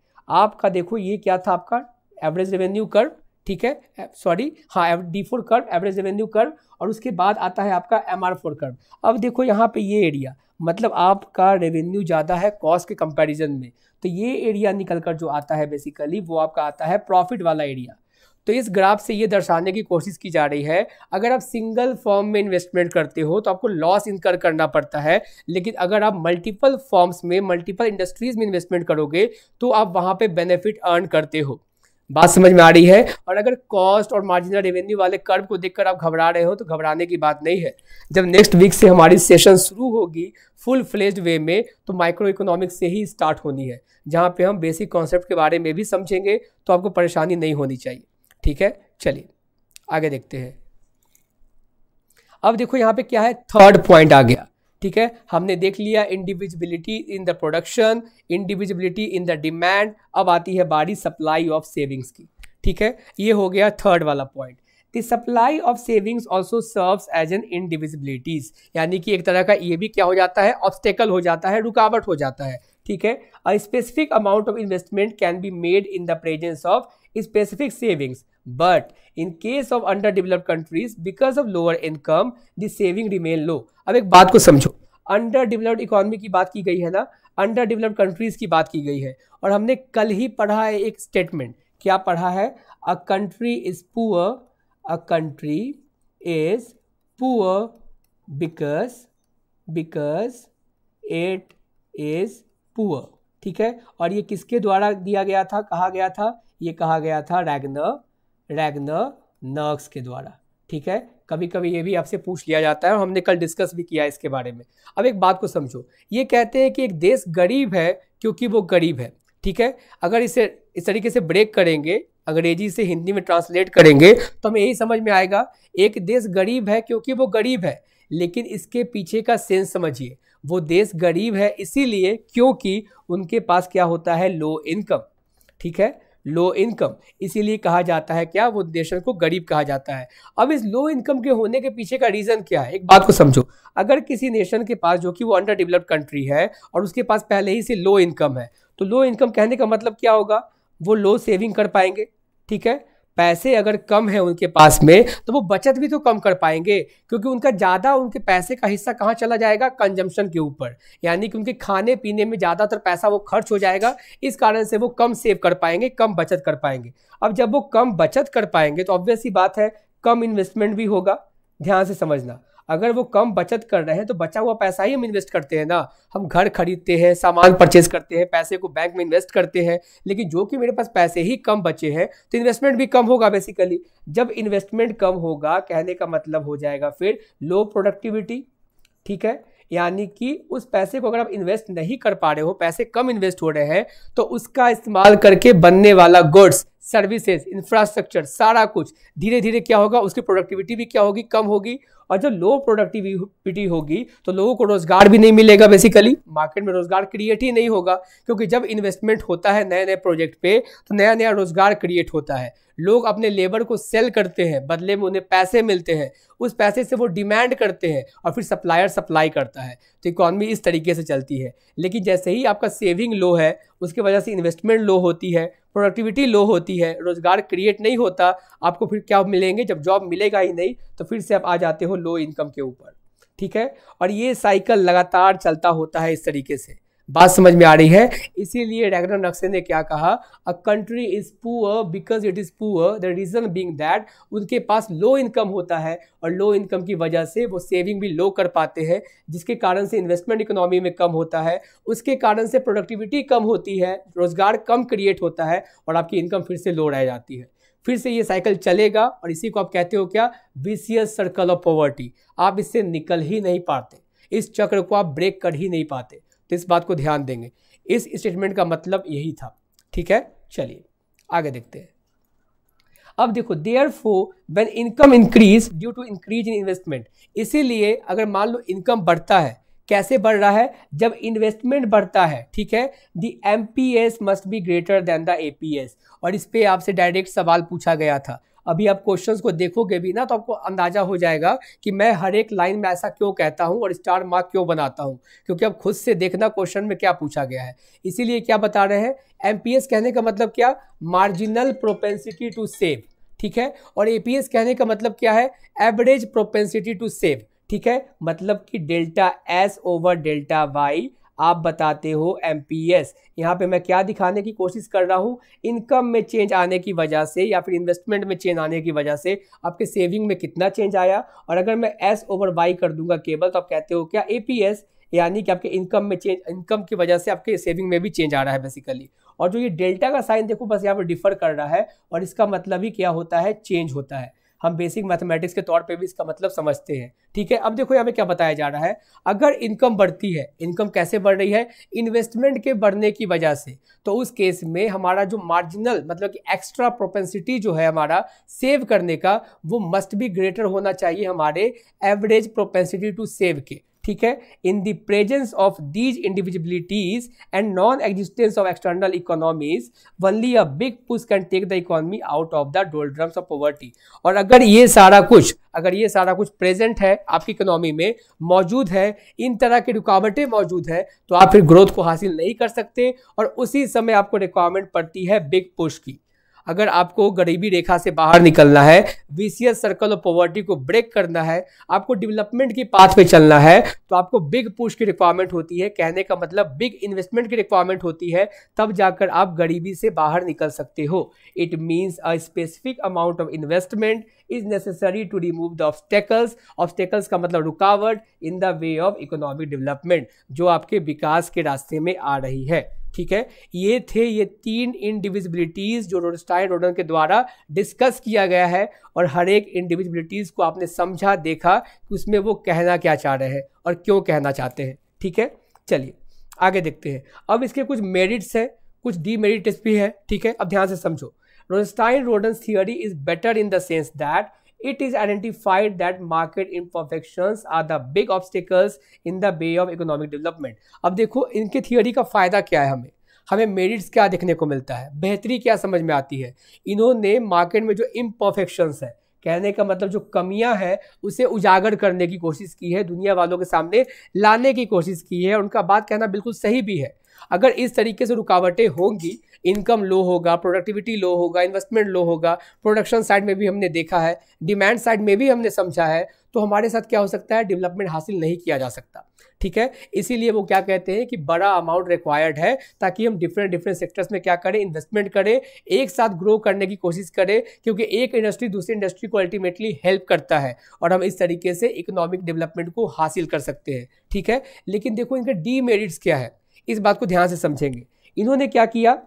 आपका देखो ये क्या था आपका एवरेज रेवेन्यू कर्व ठीक है सॉरी eh, हाँ D four curve average revenue curve और उसके बाद आता है आपका एम आर फोर कर्व अब देखो यहाँ पे ये एरिया मतलब आपका रेवेन्यू ज़्यादा है कॉस्ट के कंपैरिजन में तो ये एरिया निकल कर जो आता है बेसिकली वो आपका आता है प्रॉफिट वाला एरिया तो इस ग्राफ से ये दर्शाने की कोशिश की जा रही है अगर आप सिंगल फॉर्म में इन्वेस्टमेंट करते हो तो आपको लॉस इनकर करना पड़ता है लेकिन अगर आप मल्टीपल फॉर्म्स में मल्टीपल इंडस्ट्रीज में इन्वेस्टमेंट करोगे तो आप वहाँ पर बेनिफिट अर्न करते हो बात समझ में आ रही है और अगर कॉस्ट और मार्जिनल रेवेन्यू वाले कर्व को देखकर आप घबरा रहे हो तो घबराने की बात नहीं है जब नेक्स्ट वीक से हमारी सेशन शुरू होगी फुल फ्लेज्ड वे में तो माइक्रो इकोनॉमिक्स से ही स्टार्ट होनी है जहाँ पे हम बेसिक कॉन्सेप्ट के बारे में भी समझेंगे तो आपको परेशानी नहीं होनी चाहिए ठीक है चलिए आगे देखते हैं अब देखो यहाँ पे क्या है थर्ड पॉइंट आ गया ठीक है हमने देख लिया indivisibility in the production indivisibility in the demand अब आती है बारी सप्लाई ऑफ सेविंग्स की ठीक है ये हो गया थर्ड वाला point the supply of savings also serves as an indivisibilities यानी कि एक तरह का ये भी क्या हो जाता है ऑब्स्टेकल हो जाता है रुकावट हो जाता है ठीक है a specific amount of investment can be made in the presence of specific savings. But in case of underdeveloped countries, because of lower income, the saving remain low. अब एक बात को समझो अंडर डेवलप्ड इकोनॉमी की बात की गई है ना अंडर डेवलप्ड कंट्रीज़ की बात की गई है और हमने कल ही पढ़ा है एक स्टेटमेंट क्या पढ़ा है a country is poor a country is poor because because it is poor ठीक है और ये किसके द्वारा दिया गया था कहा गया था ये कहा गया था रैगन रैगन नर्क्स के द्वारा ठीक है कभी कभी ये भी आपसे पूछ लिया जाता है और हमने कल डिस्कस भी किया इसके बारे में अब एक बात को समझो ये कहते हैं कि एक देश गरीब है क्योंकि वो गरीब है ठीक है अगर इसे इस तरीके से ब्रेक करेंगे अंग्रेजी से हिंदी में ट्रांसलेट करेंगे तो हमें यही समझ में आएगा एक देश गरीब है क्योंकि वो गरीब है लेकिन इसके पीछे का सेंस समझिए वो देश गरीब है इसीलिए क्योंकि उनके पास क्या होता है लो इनकम ठीक है लो इनकम इसीलिए कहा जाता है क्या वो नेशन को गरीब कहा जाता है अब इस लो इनकम के होने के पीछे का रीज़न क्या है एक बात को समझो अगर किसी नेशन के पास जो कि वो अंडर डेवलप्ड कंट्री है और उसके पास पहले ही से लो इनकम है तो लो इनकम कहने का मतलब क्या होगा वो लो सेविंग कर पाएंगे ठीक है पैसे अगर कम है उनके पास में तो वो बचत भी तो कम कर पाएंगे क्योंकि उनका ज़्यादा उनके पैसे का हिस्सा कहाँ चला जाएगा कंजम्पशन के ऊपर यानी कि उनके खाने पीने में ज़्यादातर पैसा वो खर्च हो जाएगा इस कारण से वो कम सेव कर पाएंगे कम बचत कर पाएंगे अब जब वो कम बचत कर पाएंगे तो ऑब्वियस ही बात है कम इन्वेस्टमेंट भी होगा ध्यान से समझना अगर वो कम बचत कर रहे हैं तो बचा हुआ पैसा ही हम इन्वेस्ट करते हैं ना हम घर खरीदते हैं सामान परचेज करते हैं पैसे को बैंक में इन्वेस्ट करते हैं लेकिन जो कि मेरे पास पैसे ही कम बचे हैं तो इन्वेस्टमेंट भी कम होगा बेसिकली जब इन्वेस्टमेंट कम होगा कहने का मतलब हो जाएगा फिर लो प्रोडक्टिविटी ठीक है यानी कि उस पैसे को अगर आप इन्वेस्ट नहीं कर पा रहे हो पैसे कम इन्वेस्ट हो रहे हैं तो उसका इस्तेमाल करके बनने वाला गुड्स सर्विसेज इंफ्रास्ट्रक्चर सारा कुछ धीरे धीरे क्या होगा उसकी प्रोडक्टिविटी भी क्या होगी कम होगी और जब लो प्रोडक्टिविटी होगी तो लोगों को रोजगार भी नहीं मिलेगा बेसिकली मार्केट में रोजगार क्रिएट ही नहीं होगा क्योंकि जब इन्वेस्टमेंट होता है नए नए प्रोजेक्ट पे तो नया नया रोजगार क्रिएट होता है लोग अपने लेबर को सेल करते हैं बदले में उन्हें पैसे मिलते हैं उस पैसे से वो डिमांड करते हैं और फिर सप्लायर सप्लाई करता है तो इकॉनमी इस तरीके से चलती है लेकिन जैसे ही आपका सेविंग लो है उसकी वजह से इन्वेस्टमेंट लो होती है प्रोडक्टिविटी लो होती है रोज़गार क्रिएट नहीं होता आपको फिर क्या मिलेंगे जब जॉब मिलेगा ही नहीं तो फिर से आप आ जाते हो लो इनकम के ऊपर ठीक है और ये साइकिल लगातार चलता होता है इस तरीके से बात समझ में आ रही है इसीलिए डायग्राम नक्शे ने क्या कहा a country is poor because it is poor the reason being that उनके पास लो इनकम होता है और लो इनकम की वजह से वो सेविंग भी लो कर पाते हैं जिसके कारण से इन्वेस्टमेंट इकोनॉमी में कम होता है उसके कारण से प्रोडक्टिविटी कम होती है रोजगार कम क्रिएट होता है और आपकी इनकम फिर से लो रह जाती है फिर से ये साइकिल चलेगा और इसी को आप कहते हो क्या विसियस सर्कल ऑफ पॉवर्टी आप इससे निकल ही नहीं पाते इस चक्र को आप ब्रेक कर ही नहीं पाते इस बात को ध्यान देंगे इस स्टेटमेंट का मतलब यही था ठीक है चलिए आगे देखते हैं अब देखो therefore when income increase due to increase in investment इसीलिए अगर मान लो इनकम बढ़ता है कैसे बढ़ रहा है जब इन्वेस्टमेंट बढ़ता है ठीक है the M P S must be greater than the A P S और इस पर आपसे डायरेक्ट सवाल पूछा गया था अभी आप क्वेश्चंस को देखोगे भी ना तो आपको अंदाज़ा हो जाएगा कि मैं हर एक लाइन में ऐसा क्यों कहता हूँ और स्टार मार्क क्यों बनाता हूँ क्योंकि अब खुद से देखना क्वेश्चन में क्या पूछा गया है इसीलिए क्या बता रहे हैं एम कहने का मतलब क्या मार्जिनल प्रोपेंसिटी टू सेव ठीक है और ए कहने का मतलब क्या है एवरेज प्रोपेंसिटी टू सेव ठीक है मतलब कि delta S over delta Y आप बताते हो एम पी एस यहाँ पर मैं क्या दिखाने की कोशिश कर रहा हूँ इनकम में चेंज आने की वजह से या फिर इन्वेस्टमेंट में चेंज आने की वजह से आपके सेविंग में कितना चेंज आया और अगर मैं एस ओवर वाई कर दूंगा केबल तो आप कहते हो क्या ए पी एस यानी कि आपके इनकम में चेंज इनकम की वजह से आपके सेविंग में भी चेंज आ रहा है बेसिकली और जो ये डेल्टा का साइन देखो बस यहाँ पर डिफर कर रहा है और इसका मतलब ही क्या होता है चेंज होता है हम बेसिक मैथमेटिक्स के तौर पे भी इसका मतलब समझते हैं ठीक है अब देखो यहाँ पे क्या बताया जा रहा है अगर इनकम बढ़ती है इनकम कैसे बढ़ रही है इन्वेस्टमेंट के बढ़ने की वजह से तो उस केस में हमारा जो मार्जिनल मतलब कि एक्स्ट्रा प्रोपेंसिटी जो है हमारा सेव करने का वो मस्ट भी ग्रेटर होना चाहिए हमारे एवरेज प्रोपेंसिटी टू सेव के ठीक है in the presence of these individualities and non existence of external economies only a big push can take the economy out of the doldrums of poverty और अगर ये सारा कुछ अगर ये सारा कुछ प्रेजेंट है आपकी इकोनॉमी में मौजूद है इन तरह की रुकावटें मौजूद है तो आप फिर ग्रोथ को हासिल नहीं कर सकते और उसी समय आपको रिक्वायरमेंट पड़ती है बिग पुश की अगर आपको गरीबी रेखा से बाहर निकलना है वीसीएस सर्कल ऑफ पॉवर्टी को ब्रेक करना है आपको डेवलपमेंट की पाथ पे चलना है तो आपको बिग पुश की रिक्वायरमेंट होती है कहने का मतलब बिग इन्वेस्टमेंट की रिक्वायरमेंट होती है तब जाकर आप गरीबी से बाहर निकल सकते हो it means a specific amount of investment is necessary to remove the obstacles obstacles का मतलब रुकावट in the way of economic development जो आपके विकास के रास्ते में आ रही है ठीक है ये थे ये तीन इंडिविजिबिलिटीज़ जो रोडस्टाइन रोडन के द्वारा डिस्कस किया गया है और हर एक इंडिविजिबिलिटीज़ को आपने समझा देखा कि उसमें वो कहना क्या चाह रहे हैं और क्यों कहना चाहते हैं ठीक है चलिए आगे देखते हैं अब इसके कुछ मेरिट्स हैं कुछ डी मेरिट्स भी है ठीक है अब ध्यान से समझो Rosenstein Rodan theory is better in the sense that is is that market market perfection are the big obstacles in the way of economic development अब देखो इनके थियोरी का फ़ायदा क्या है हमें हमें मेरिट्स क्या देखने को मिलता है बेहतरी क्या समझ में आती है इन्होंने मार्केट में जो इम्परफेक्शंस है कहने का मतलब जो कमियां हैं उसे उजागर करने की कोशिश की है दुनिया वालों के सामने लाने की कोशिश की है उनका बात कहना बिल्कुल सही भी है अगर इस तरीके से रुकावटें होंगी इनकम लो होगा प्रोडक्टिविटी लो होगा इन्वेस्टमेंट लो होगा प्रोडक्शन साइड में भी हमने देखा है डिमांड साइड में भी हमने समझा है तो हमारे साथ क्या हो सकता है डेवलपमेंट हासिल नहीं किया जा सकता ठीक है इसीलिए वो क्या कहते हैं कि बड़ा अमाउंट रिक्वायर्ड है ताकि हम डिफरेंट डिफरेंट सेक्टर्स में क्या करें इन्वेस्टमेंट करें एक साथ ग्रो करने की कोशिश करें क्योंकि एक इंडस्ट्री दूसरी इंडस्ट्री को अल्टीमेटली हेल्प करता है और हम इस तरीके से इकोनॉमिक डेवलपमेंट को हासिल कर सकते हैं ठीक है लेकिन देखो इनके डीमेरिट्स क्या है इस बात को ध्यान से समझेंगे इन्होंने क्या किया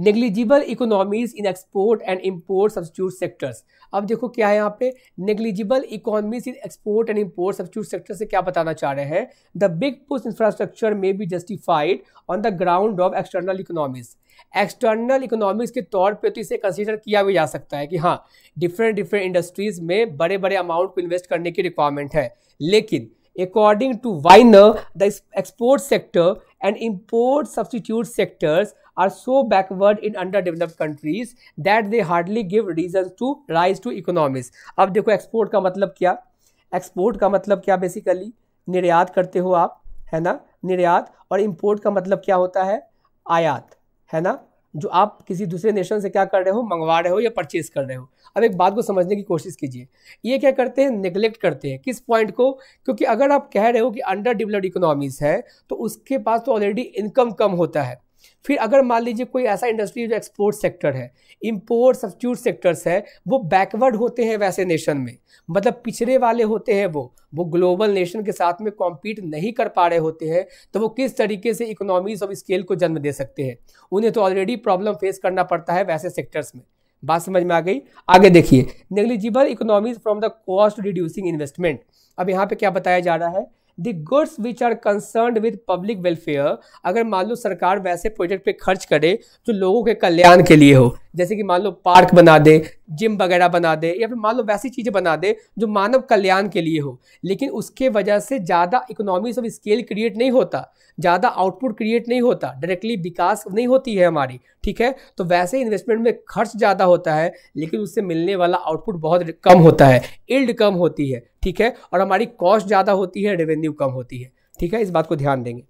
negligible economies in export and import substitute sectors अब देखो क्या है यहाँ पे negligible economies in export and import substitute sector से क्या बताना चाह रहे हैं द बिग पुश इंफ्रास्ट्रक्चर में be justified on the ground of external economies external economics के तौर पर तो इसे कंसिडर किया भी जा सकता है कि हाँ डिफरेंट डिफरेंट इंडस्ट्रीज़ में बड़े बड़े अमाउंट को इन्वेस्ट करने की रिक्वायरमेंट है लेकिन According to Weiner, the export sector and import substitute sectors are so backward in underdeveloped countries that they hardly give reasons to rise to economies. अब देखो एक्सपोर्ट का मतलब क्या एक्सपोर्ट का मतलब क्या बेसिकली निर्यात करते हो आप है ना निर्यात और इम्पोर्ट का मतलब क्या होता है आयात है ना जो आप किसी दूसरे नेशन से क्या कर रहे हो मंगवा रहे हो या परचेज कर रहे हो अब एक बात को समझने की कोशिश कीजिए ये क्या करते हैं निगलेक्ट करते हैं किस पॉइंट को क्योंकि अगर आप कह रहे हो कि अंडर डेवलप्ड इकोनॉमीज़ है तो उसके पास तो ऑलरेडी इनकम कम होता है फिर अगर मान लीजिए कोई ऐसा इंडस्ट्री जो एक्सपोर्ट सेक्टर है इम्पोर्ट सब्सिट्यूट सेक्टर्स है वो बैकवर्ड होते हैं वैसे नेशन में मतलब पिछड़े वाले होते हैं वो वो ग्लोबल नेशन के साथ में कॉम्पीट नहीं कर पा रहे होते हैं तो वो किस तरीके से इकोनॉमीज ऑफ स्केल को जन्म दे सकते हैं उन्हें तो ऑलरेडी प्रॉब्लम फेस करना पड़ता है वैसे सेक्टर्स में बात समझ में आ गई आगे देखिए negligible economies from the cost reducing investment अब यहाँ पे क्या बताया जा रहा है the goods which are concern with public welfare अगर मान लो सरकार वैसे प्रोजेक्ट पे खर्च करे जो तो लोगों के कल्याण के लिए हो जैसे कि मान लो पार्क बना दे जिम वगैरह बना दे या फिर मान लो वैसी चीज़ें बना दे जो मानव कल्याण के लिए हो लेकिन उसके वजह से ज़्यादा इकोनॉमी ऑफ स्केल क्रिएट नहीं होता ज़्यादा आउटपुट क्रिएट नहीं होता डायरेक्टली विकास नहीं होती है हमारी ठीक है तो वैसे इन्वेस्टमेंट में खर्च ज़्यादा होता है लेकिन उससे मिलने वाला आउटपुट बहुत कम होता है इल्ड कम होती है ठीक है और हमारी कॉस्ट ज़्यादा होती है रेवेन्यू कम होती है ठीक है इस बात को ध्यान देंगे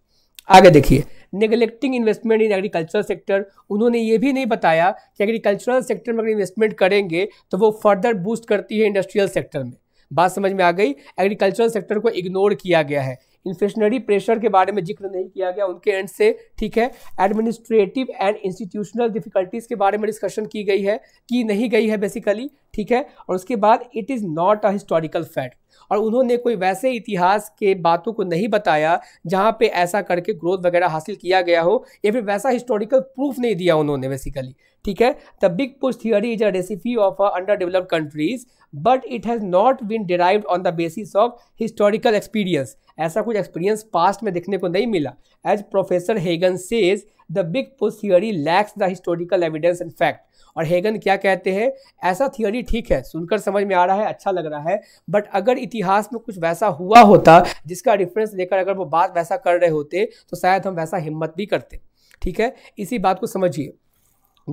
आगे देखिए neglecting investment in agricultural sector उन्होंने ये भी नहीं बताया कि एग्रीकल्चरल सेक्टर में अगर इन्वेस्टमेंट करेंगे तो वो फर्दर बूस्ट करती है इंडस्ट्रियल सेक्टर में बात समझ में आ गई एग्रीकल्चरल सेक्टर को इग्नोर किया गया है इन्फ्लेशनरी प्रेशर के बारे में जिक्र नहीं किया गया उनके एंड से ठीक है एडमिनिस्ट्रेटिव एंड इंस्टीट्यूशनल डिफिकल्टीज़ के बारे में डिस्कशन की गई है की नहीं गई है बेसिकली ठीक है और उसके बाद it is not a historical fact और उन्होंने कोई वैसे इतिहास के बातों को नहीं बताया जहाँ पे ऐसा करके ग्रोथ वगैरह हासिल किया गया हो या फिर वैसा हिस्टोरिकल प्रूफ नहीं दिया उन्होंने बेसिकली ठीक है the big push theory is a recipe of under developed countries but it has not been derive on the basis of historical experience ऐसा कुछ एक्सपीरियंस पास्ट में देखने को नहीं मिला as professor Hagen says the big push theory lacks the historical evidence and fact और Hagen क्या कहते हैं ऐसा थियोरी ठीक है सुनकर समझ में आ रहा है अच्छा लग रहा है बट अगर इतिहास में कुछ वैसा हुआ होता जिसका रिफरेंस लेकर अगर वो बात वैसा कर रहे होते तो शायद हम वैसा हिम्मत भी करते ठीक है इसी बात को समझिए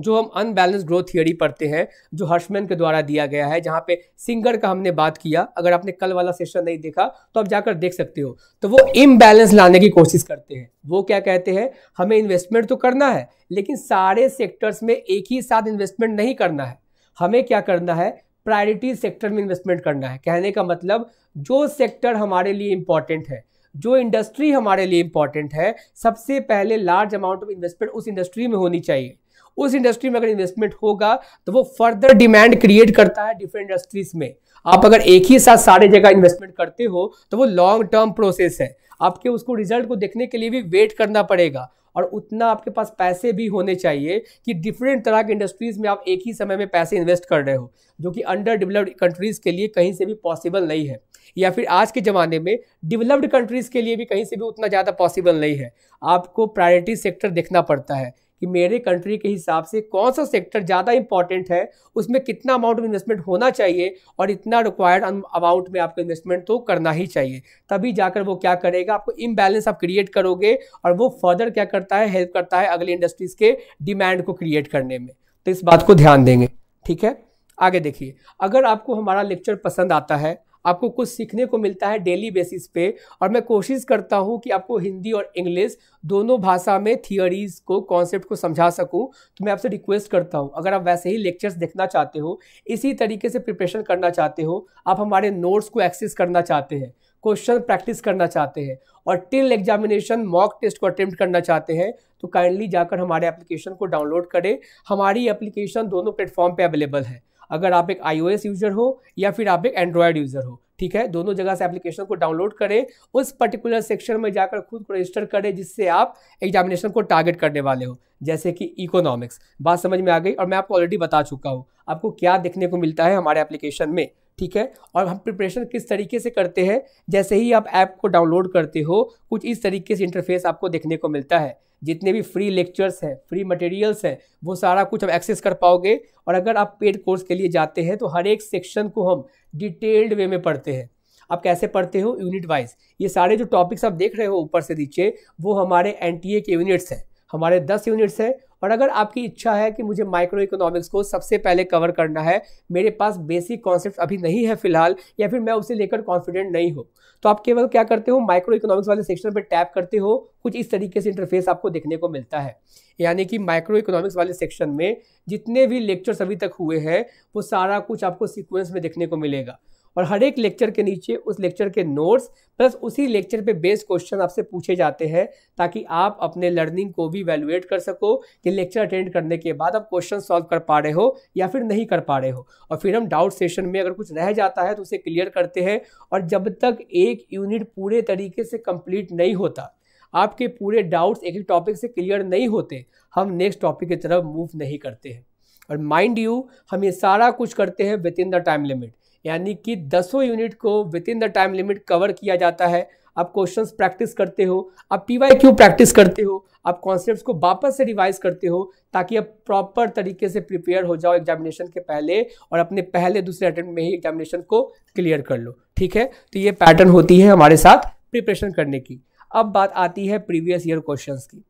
जो हम अनबैलेंस ग्रोथ थियोरी पढ़ते हैं जो हर्षमैन के द्वारा दिया गया है जहाँ पे सिंगर का हमने बात किया अगर आपने कल वाला सेशन नहीं देखा तो आप जाकर देख सकते हो तो वो इम्बैलेंस लाने की कोशिश करते हैं वो क्या कहते हैं हमें इन्वेस्टमेंट तो करना है लेकिन सारे सेक्टर्स में एक ही साथ इन्वेस्टमेंट नहीं करना है हमें क्या करना है प्रायोरिटी सेक्टर में इन्वेस्टमेंट करना है कहने का मतलब जो सेक्टर हमारे लिए इम्पॉर्टेंट है जो इंडस्ट्री हमारे लिए इम्पॉर्टेंट है सबसे पहले लार्ज अमाउंट ऑफ इन्वेस्टमेंट उस इंडस्ट्री में होनी चाहिए उस इंडस्ट्री में अगर इन्वेस्टमेंट होगा तो वो फर्दर डिमांड क्रिएट करता है डिफरेंट इंडस्ट्रीज में आप अगर एक ही साथ सारे जगह इन्वेस्टमेंट करते हो तो वो लॉन्ग टर्म प्रोसेस है आपके उसको रिजल्ट को देखने के लिए भी वेट करना पड़ेगा और उतना आपके पास पैसे भी होने चाहिए कि डिफरेंट तरह के इंडस्ट्रीज़ में आप एक ही समय में पैसे इन्वेस्ट कर रहे हो जो कि अंडर डेवलप्ड कंट्रीज़ के लिए कहीं से भी पॉसिबल नहीं है या फिर आज के ज़माने में डेवलप्ड कंट्रीज़ के लिए भी कहीं से भी उतना ज़्यादा पॉसिबल नहीं है आपको प्रायोरिटी सेक्टर देखना पड़ता है कि मेरे कंट्री के हिसाब से कौन सा सेक्टर ज़्यादा इंपॉर्टेंट है उसमें कितना अमाउंट ऑफ इन्वेस्टमेंट होना चाहिए और इतना रिक्वायर्ड अमाउंट में आपको इन्वेस्टमेंट तो करना ही चाहिए तभी जाकर वो क्या करेगा आपको इम्बैलेंस आप क्रिएट करोगे और वो फर्दर क्या करता है हेल्प करता है अगली इंडस्ट्रीज़ के डिमांड को क्रिएट करने में तो इस बात को ध्यान देंगे ठीक है आगे देखिए अगर आपको हमारा लेक्चर पसंद आता है आपको कुछ सीखने को मिलता है डेली बेसिस पे और मैं कोशिश करता हूँ कि आपको हिंदी और इंग्लिश दोनों भाषा में थियोरीज को कॉन्सेप्ट को समझा सकूँ तो मैं आपसे रिक्वेस्ट करता हूँ अगर आप वैसे ही लेक्चर्स देखना चाहते हो इसी तरीके से प्रिपरेशन करना चाहते हो आप हमारे नोट्स को एक्सेस करना चाहते हैं क्वेश्चन प्रैक्टिस करना चाहते हैं और टिल एग्जामिनेशन मॉक टेस्ट को अटेम्प्ट करना चाहते हैं तो काइंडली जाकर हमारे एप्लीकेशन को डाउनलोड करें हमारी एप्लीकेशन दोनों प्लेटफॉर्म पे अवेलेबल है अगर आप एक आईओएस यूज़र हो या फिर आप एक एंड्रॉयड यूज़र हो ठीक है दोनों जगह से एप्लीकेशन को डाउनलोड करें उस पर्टिकुलर सेक्शन में जाकर खुद को रजिस्टर करें जिससे आप एग्जामिनेशन को टारगेट करने वाले हो जैसे कि इकोनॉमिक्स बात समझ में आ गई और मैं आपको ऑलरेडी बता चुका हूँ आपको क्या देखने को मिलता है हमारे एप्लीकेशन में ठीक है और हम प्रिपरेशन किस तरीके से करते हैं जैसे ही आप ऐप को डाउनलोड करते हो कुछ इस तरीके से इंटरफेस आपको देखने को मिलता है जितने भी फ्री लेक्चर्स हैं फ्री मटेरियल्स हैं वो सारा कुछ आप एक्सेस कर पाओगे और अगर आप पेड कोर्स के लिए जाते हैं तो हर एक सेक्शन को हम डिटेल्ड वे में पढ़ते हैं आप कैसे पढ़ते हो यूनिट वाइज ये सारे जो टॉपिक्स आप देख रहे हो ऊपर से नीचे वो हमारे एन के यूनिट्स हैं हमारे दस यूनिट्स हैं और अगर आपकी इच्छा है कि मुझे माइक्रो इकोनॉमिक्स को सबसे पहले कवर करना है मेरे पास बेसिक कॉन्सेप्ट अभी नहीं है फिलहाल या फिर मैं उसे लेकर कॉन्फिडेंट नहीं हूँ तो आप केवल क्या करते हो माइक्रो इकोनॉमिक्स वाले सेक्शन पर टैप करते हो कुछ इस तरीके से इंटरफेस आपको देखने को मिलता है यानी कि माइक्रो इकोनॉमिक्स वाले सेक्शन में जितने भी लेक्चर्स अभी तक हुए हैं वो सारा कुछ आपको सिक्वेंस में देखने को मिलेगा और हर एक लेक्चर के नीचे उस लेक्चर के नोट्स प्लस उसी लेक्चर पे बेस्ड क्वेश्चन आपसे पूछे जाते हैं ताकि आप अपने लर्निंग को भी वैल्यूएट कर सको कि लेक्चर अटेंड करने के बाद आप क्वेश्चन सॉल्व कर पा रहे हो या फिर नहीं कर पा रहे हो और फिर हम डाउट सेशन में अगर कुछ रह जाता है तो उसे क्लियर करते हैं और जब तक एक यूनिट पूरे तरीके से कंप्लीट नहीं होता आपके पूरे डाउट्स एक ही टॉपिक से क्लियर नहीं होते हम नेक्स्ट टॉपिक की तरफ मूव नहीं करते हैं और माइंड यू हम ये सारा कुछ करते हैं within the time limit यानी कि दसों यूनिट को within the time limit cover किया जाता है आप क्वेश्चंस प्रैक्टिस करते हो आप पी वाई क्यू प्रैक्टिस करते हो आप कॉन्सेप्ट को वापस से रिवाइज करते हो ताकि आप प्रॉपर तरीके से प्रिपेयर हो जाओ एग्जामिनेशन के पहले और अपने पहले दूसरे अटेम्प्ट में ही एग्जामिनेशन को क्लियर कर लो ठीक है तो ये पैटर्न होती है हमारे साथ प्रिपरेशन करने की अब बात आती है प्रीवियस ईयर क्वेश्चन की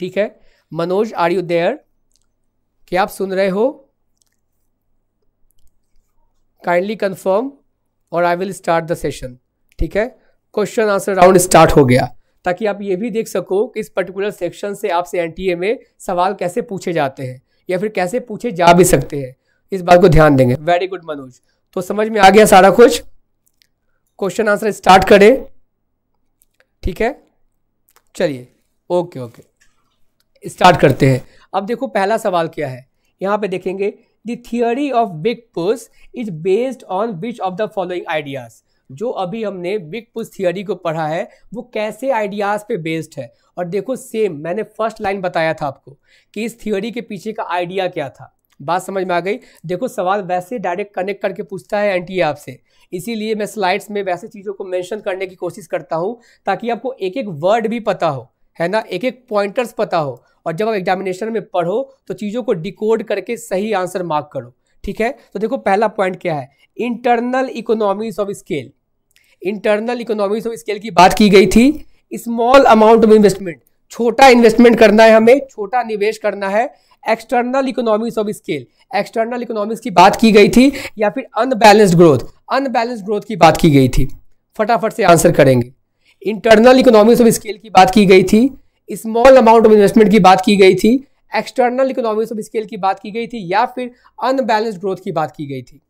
ठीक है मनोज आर यू देयर क्या आप सुन रहे हो काइंडली कन्फर्म और I will start the session ठीक है क्वेश्चन आंसर राउंड स्टार्ट हो गया ताकि आप ये भी देख सको कि इस पर्टिकुलर सेक्शन से आपसे ए में सवाल कैसे पूछे जाते हैं या फिर कैसे पूछे जा भी सकते हैं इस बात को ध्यान देंगे वेरी गुड मनोज तो समझ में आ गया सारा कुछ क्वेश्चन आंसर स्टार्ट करें ठीक है चलिए ओके ओके स्टार्ट करते हैं अब देखो पहला सवाल क्या है यहाँ पे देखेंगे the theory of big push is based on which of the following ideas जो अभी हमने बिग पुश थियोरी को पढ़ा है वो कैसे आइडियाज़ पे बेस्ड है और देखो सेम मैंने फर्स्ट लाइन बताया था आपको कि इस थियोरी के पीछे का आइडिया क्या था बात समझ में आ गई देखो सवाल वैसे डायरेक्ट कनेक्ट करके पूछता है एन आपसे इसीलिए मैं स्लाइड्स में वैसे चीज़ों को मेंशन करने की कोशिश करता हूँ ताकि आपको एक एक वर्ड भी पता हो है ना एक एक पॉइंटर्स पता हो और जब आप एग्जामिनेशन में पढ़ो तो चीज़ों को डिकोड करके सही आंसर मार्क करो ठीक है तो देखो पहला पॉइंट क्या है internal economies of scale internal economies of scale की बात की गई थी स्मॉल अमाउंट ऑफ इन्वेस्टमेंट छोटा इन्वेस्टमेंट करना है हमें छोटा निवेश करना है external economics of scale external economics की बात की गई थी या फिर अनबैलेंस्ड ग्रोथ अनबैलेंस्ड ग्रोथ की बात की गई थी फटाफट से आंसर करेंगे इंटरनल इकोनॉमिक्स ऑफ स्केल की बात की गई थी स्मॉल अमाउंट ऑफ इन्वेस्टमेंट की बात की गई थी एक्सटर्नल इकोनॉमिक्स ऑफ स्केल की बात की गई थी या फिर अनबैलेंस ग्रोथ की बात की गई थी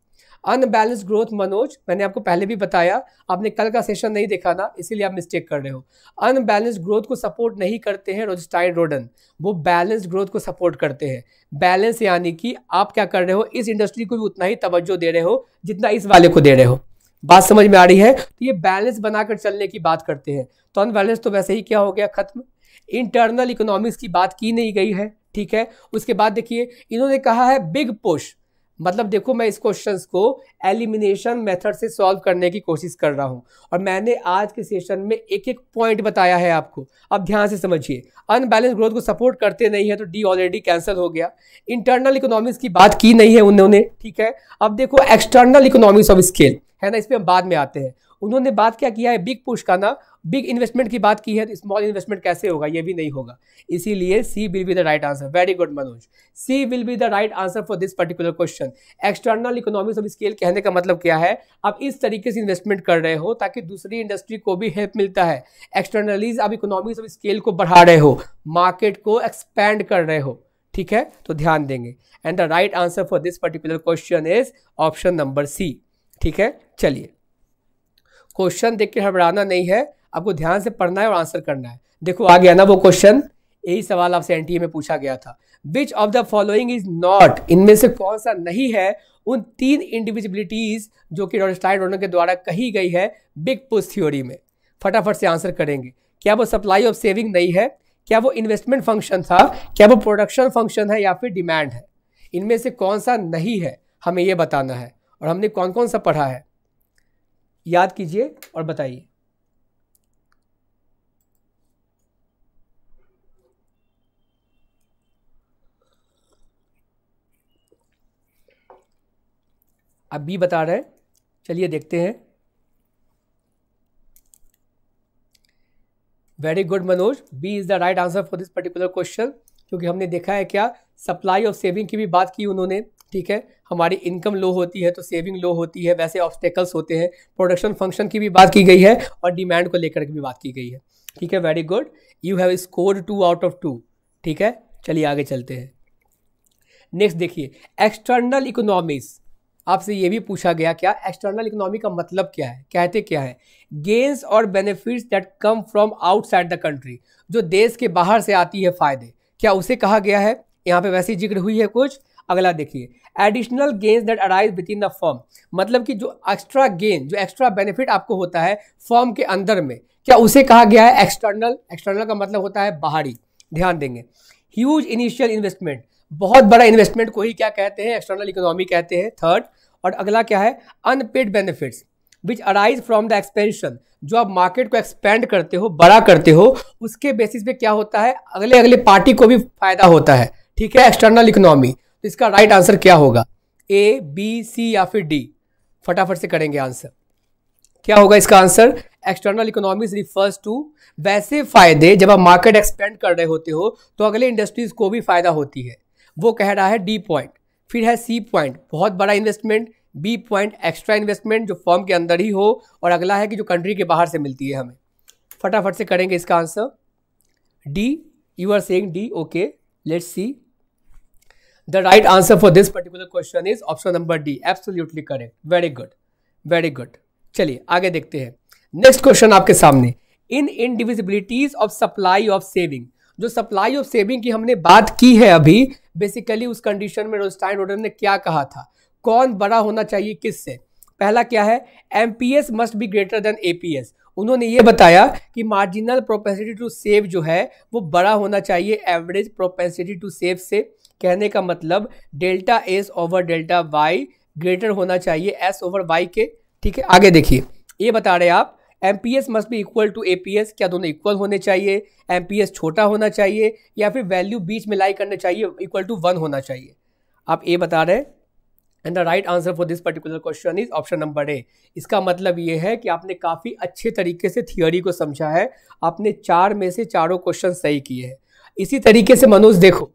अनबैलेंस ग्रोथ मनोज मैंने आपको पहले भी बताया आपने कल का सेशन नहीं देखा ना इसीलिए आप मिस्टेक कर रहे हो अनबैलेंस ग्रोथ को सपोर्ट नहीं करते हैं रोजस्टाइन रोडन वो बैलेंस ग्रोथ को सपोर्ट करते हैं बैलेंस यानी कि आप क्या कर रहे हो इस इंडस्ट्री को भी उतना ही तवज्जो दे रहे हो जितना इस वाले को दे रहे हो बात समझ में आ रही है तो ये बैलेंस बनाकर चलने की बात करते हैं तो अनबैलेंस तो वैसे ही क्या हो गया खत्म इंटरनल इकोनॉमिक्स की बात की नहीं गई है ठीक है उसके बाद देखिए इन्होंने कहा है बिग पुश मतलब देखो मैं इस क्वेश्चन को एलिमिनेशन मेथड से सॉल्व करने की कोशिश कर रहा हूँ और मैंने आज के सेशन में एक एक पॉइंट बताया है आपको अब ध्यान से समझिए अनबैलेंस ग्रोथ को सपोर्ट करते नहीं है तो डी ऑलरेडी कैंसिल हो गया इंटरनल इकोनॉमिक्स की बात की नहीं है उन्होंने ठीक है अब देखो एक्सटर्नल इकोनॉमिक्स ऑफ स्केल है ना इस पर हम बाद में आते हैं उन्होंने बात क्या किया है बिग पुश का ना बिग इन्वेस्टमेंट की बात की है तो स्मॉल इन्वेस्टमेंट कैसे होगा ये भी नहीं होगा इसीलिए C will be the right answer very good Manoj C will be the right answer for this particular question external economics of scale कहने का मतलब क्या है आप इस तरीके से इन्वेस्टमेंट कर रहे हो ताकि दूसरी इंडस्ट्री को भी हेल्प मिलता है एक्सटर्नलीज आप इकोनॉमिक्स ऑफ स्केल को बढ़ा रहे हो मार्केट को एक्सपैंड कर रहे हो ठीक है तो ध्यान देंगे and the right answer for this particular question is option number C ठीक है चलिए क्वेश्चन देख के हड़बड़ाना नहीं है आपको ध्यान से पढ़ना है और आंसर करना है देखो आ गया ना वो क्वेश्चन यही सवाल आपसे एन में पूछा गया था which of the following is not इनमें से कौन सा नहीं है उन तीन इंडिविजिबिलिटीज जो कि डॉक्टर रोनर के द्वारा कही गई है बिग पुस्ट थ्योरी में फटाफट से आंसर करेंगे क्या वो सप्लाई ऑफ सेविंग नहीं है क्या वो इन्वेस्टमेंट फंक्शन था क्या वो प्रोडक्शन फंक्शन है या फिर डिमांड है इनमें से कौन सा नहीं है हमें ये बताना है और हमने कौन कौन सा पढ़ा है याद कीजिए और बताइए अब बी बता रहे हैं चलिए देखते हैं very good Manoj B is the right answer for this particular question क्योंकि हमने देखा है क्या सप्लाई और सेविंग की भी बात की उन्होंने ठीक है हमारी इनकम लो होती है तो सेविंग लो होती है वैसे ऑब्स्टेकल्स होते हैं प्रोडक्शन फंक्शन की भी बात की गई है और डिमांड को लेकर भी बात की गई है ठीक है very good you have score two out of two ठीक है चलिए आगे चलते हैं नेक्स्ट देखिए एक्सटर्नल इकोनॉमिक्स आपसे ये भी पूछा गया क्या एक्सटर्नल इकोनॉमी का मतलब क्या है कहते क्या है गेंस और benefits that come from outside the country जो देश के बाहर से आती है फायदे क्या उसे कहा गया है यहाँ पे वैसे जिक्र हुई है कुछ अगला देखिए additional gains that arise within the form मतलब कि जो एक्स्ट्रा गेन जो एक्स्ट्रा बेनिफिट आपको होता है फॉर्म के अंदर में क्या उसे कहा गया है एक्सटर्नल एक्सटर्नल का मतलब होता है बाहरी ध्यान देंगे ह्यूज इनिशियल इन्वेस्टमेंट बहुत बड़ा इन्वेस्टमेंट को ही क्या कहते हैं एक्सटर्नल इकोनॉमी कहते हैं थर्ड और अगला क्या है unpaid benefits which arise from the expansion जो आप मार्केट को एक्सपेंड करते हो बड़ा करते हो उसके बेसिस पे क्या होता है अगले अगले पार्टी को भी फायदा होता है ठीक है एक्सटर्नल इकोनॉमी तो इसका राइट आंसर क्या होगा ए बी सी या फिर डी फटाफट से करेंगे आंसर क्या होगा इसका answer external economics refers to वैसे फायदे जब आप मार्केट एक्सपेंड कर रहे होते हो तो अगले इंडस्ट्रीज को भी फायदा होती है वो कह रहा है डी पॉइंट फिर है सी पॉइंट बहुत बड़ा investment B point extra investment जो फॉर्म के अंदर ही हो और अगला है कि जो कंट्री के बाहर से मिलती है हमें फटाफट से करेंगे इसका answer D you are saying D okay let's see the right answer for this particular question is option number D absolutely correct very good very good चलिए आगे देखते हैं नेक्स्ट क्वेश्चन आपके सामने in indivisibilities of supply of saving जो supply of saving की हमने बात की है अभी बेसिकली उस कंडीशन में रोस्टाइन ऑर्डर ने क्या कहा था कौन बड़ा होना चाहिए किससे पहला क्या है M P S must be greater than A P S उन्होंने ये बताया कि मार्जिनल प्रोपेसिटी टू सेव जो है वो बड़ा होना चाहिए एवरेज प्रोपेसिटी टू सेव से कहने का मतलब delta S over delta Y greater होना चाहिए एस ओवर वाई के ठीक है आगे देखिए ये बता रहे आप M P S must be equal to A P S क्या दोनों इक्वल होने चाहिए एम पी एस छोटा होना चाहिए या फिर वैल्यू बीच में लाई करना चाहिए इक्वल टू वन होना चाहिए आप ए बता रहे हैं and the right answer for this particular question is option number A इसका मतलब ये है कि आपने काफ़ी अच्छे तरीके से थियोरी को समझा है आपने चार में से चारों क्वेश्चन सही किए हैं इसी तरीके से मनोज देखो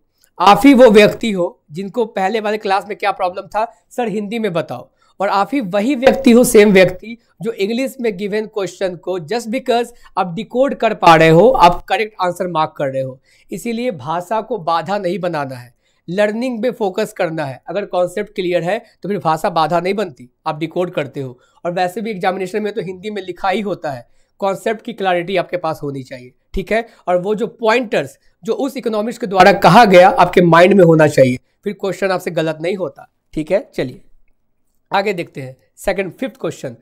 आप ही वो व्यक्ति हो जिनको पहले वाले क्लास में क्या प्रॉब्लम था सर हिंदी में बताओ और आप ही वही व्यक्ति हो सेम व्यक्ति जो इंग्लिश में गिवेन क्वेश्चन को जस्ट बिकॉज आप डिकोड कर पा रहे हो आप करेक्ट आंसर मार्क कर रहे हो इसीलिए भाषा को बाधा नहीं बनाना है लर्निंग पे फोकस करना है अगर कॉन्सेप्ट क्लियर है तो फिर भाषा बाधा नहीं बनती आप डिकोड करते हो और वैसे भी एग्जामिनेशन में तो हिंदी में लिखा ही होता है कॉन्सेप्ट की क्लैरिटी आपके पास होनी चाहिए ठीक है और वो जो पॉइंटर्स जो उस इकोनॉमिक्स के द्वारा कहा गया आपके माइंड में होना चाहिए फिर क्वेश्चन आपसे गलत नहीं होता ठीक है चलिए आगे देखते हैं second fifth question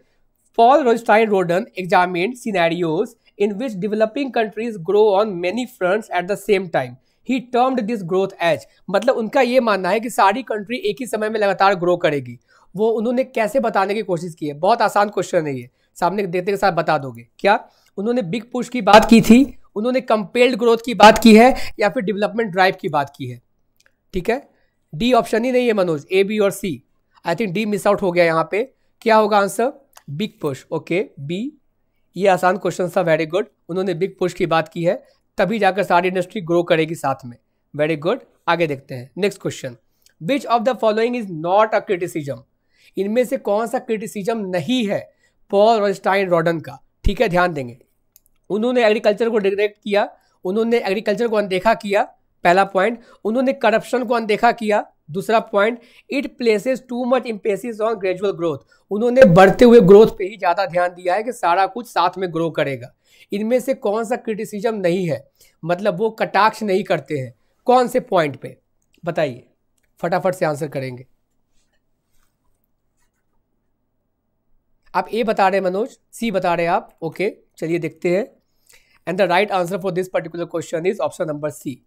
Paul Rosenstein Rodan examine scenarios in which developing countries grow on many fronts at the same time he termed this growth as मतलब उनका ये मानना है कि सारी कंट्री एक ही समय में लगातार ग्रो करेगी वो उन्होंने कैसे बताने की कोशिश की है बहुत आसान क्वेश्चन है ये सामने देखते के साथ बता दोगे क्या उन्होंने बिग पुश की बात की थी उन्होंने कंपेल्ड ग्रोथ की बात की है या फिर डेवलपमेंट ड्राइव की बात की है ठीक है डी ऑप्शन ही नहीं है मनोज ए बी और C I think D miss out हो गया यहाँ पे क्या होगा answer big push okay B ये आसान क्वेश्चन था वेरी गुड उन्होंने बिग पुश की बात की है तभी जाकर सारी इंडस्ट्री ग्रो करेगी साथ में वेरी गुड आगे देखते हैं next question which of the following is not a criticism इनमें से कौन सा क्रिटिसिजम नहीं है पॉल स्टाइन रॉडन का ठीक है ध्यान देंगे उन्होंने एग्रीकल्चर को डिरेक्ट किया उन्होंने एग्रीकल्चर को अनदेखा किया पहला पॉइंट उन्होंने करप्शन को अनदेखा किया दूसरा point it places too much emphasis on gradual growth उन्होंने बढ़ते हुए ग्रोथ पे ही ज़्यादा ध्यान दिया है कि सारा कुछ साथ में ग्रो करेगा इनमें से कौन सा क्रिटिसिज्म नहीं है मतलब वो कटाक्ष नहीं करते हैं कौन से पॉइंट पे बताइए फटाफट से आंसर करेंगे आप ए बता रहे हैं मनोज सी बता रहे हैं आप ओके चलिए देखते हैं and the right answer for this particular question is option number C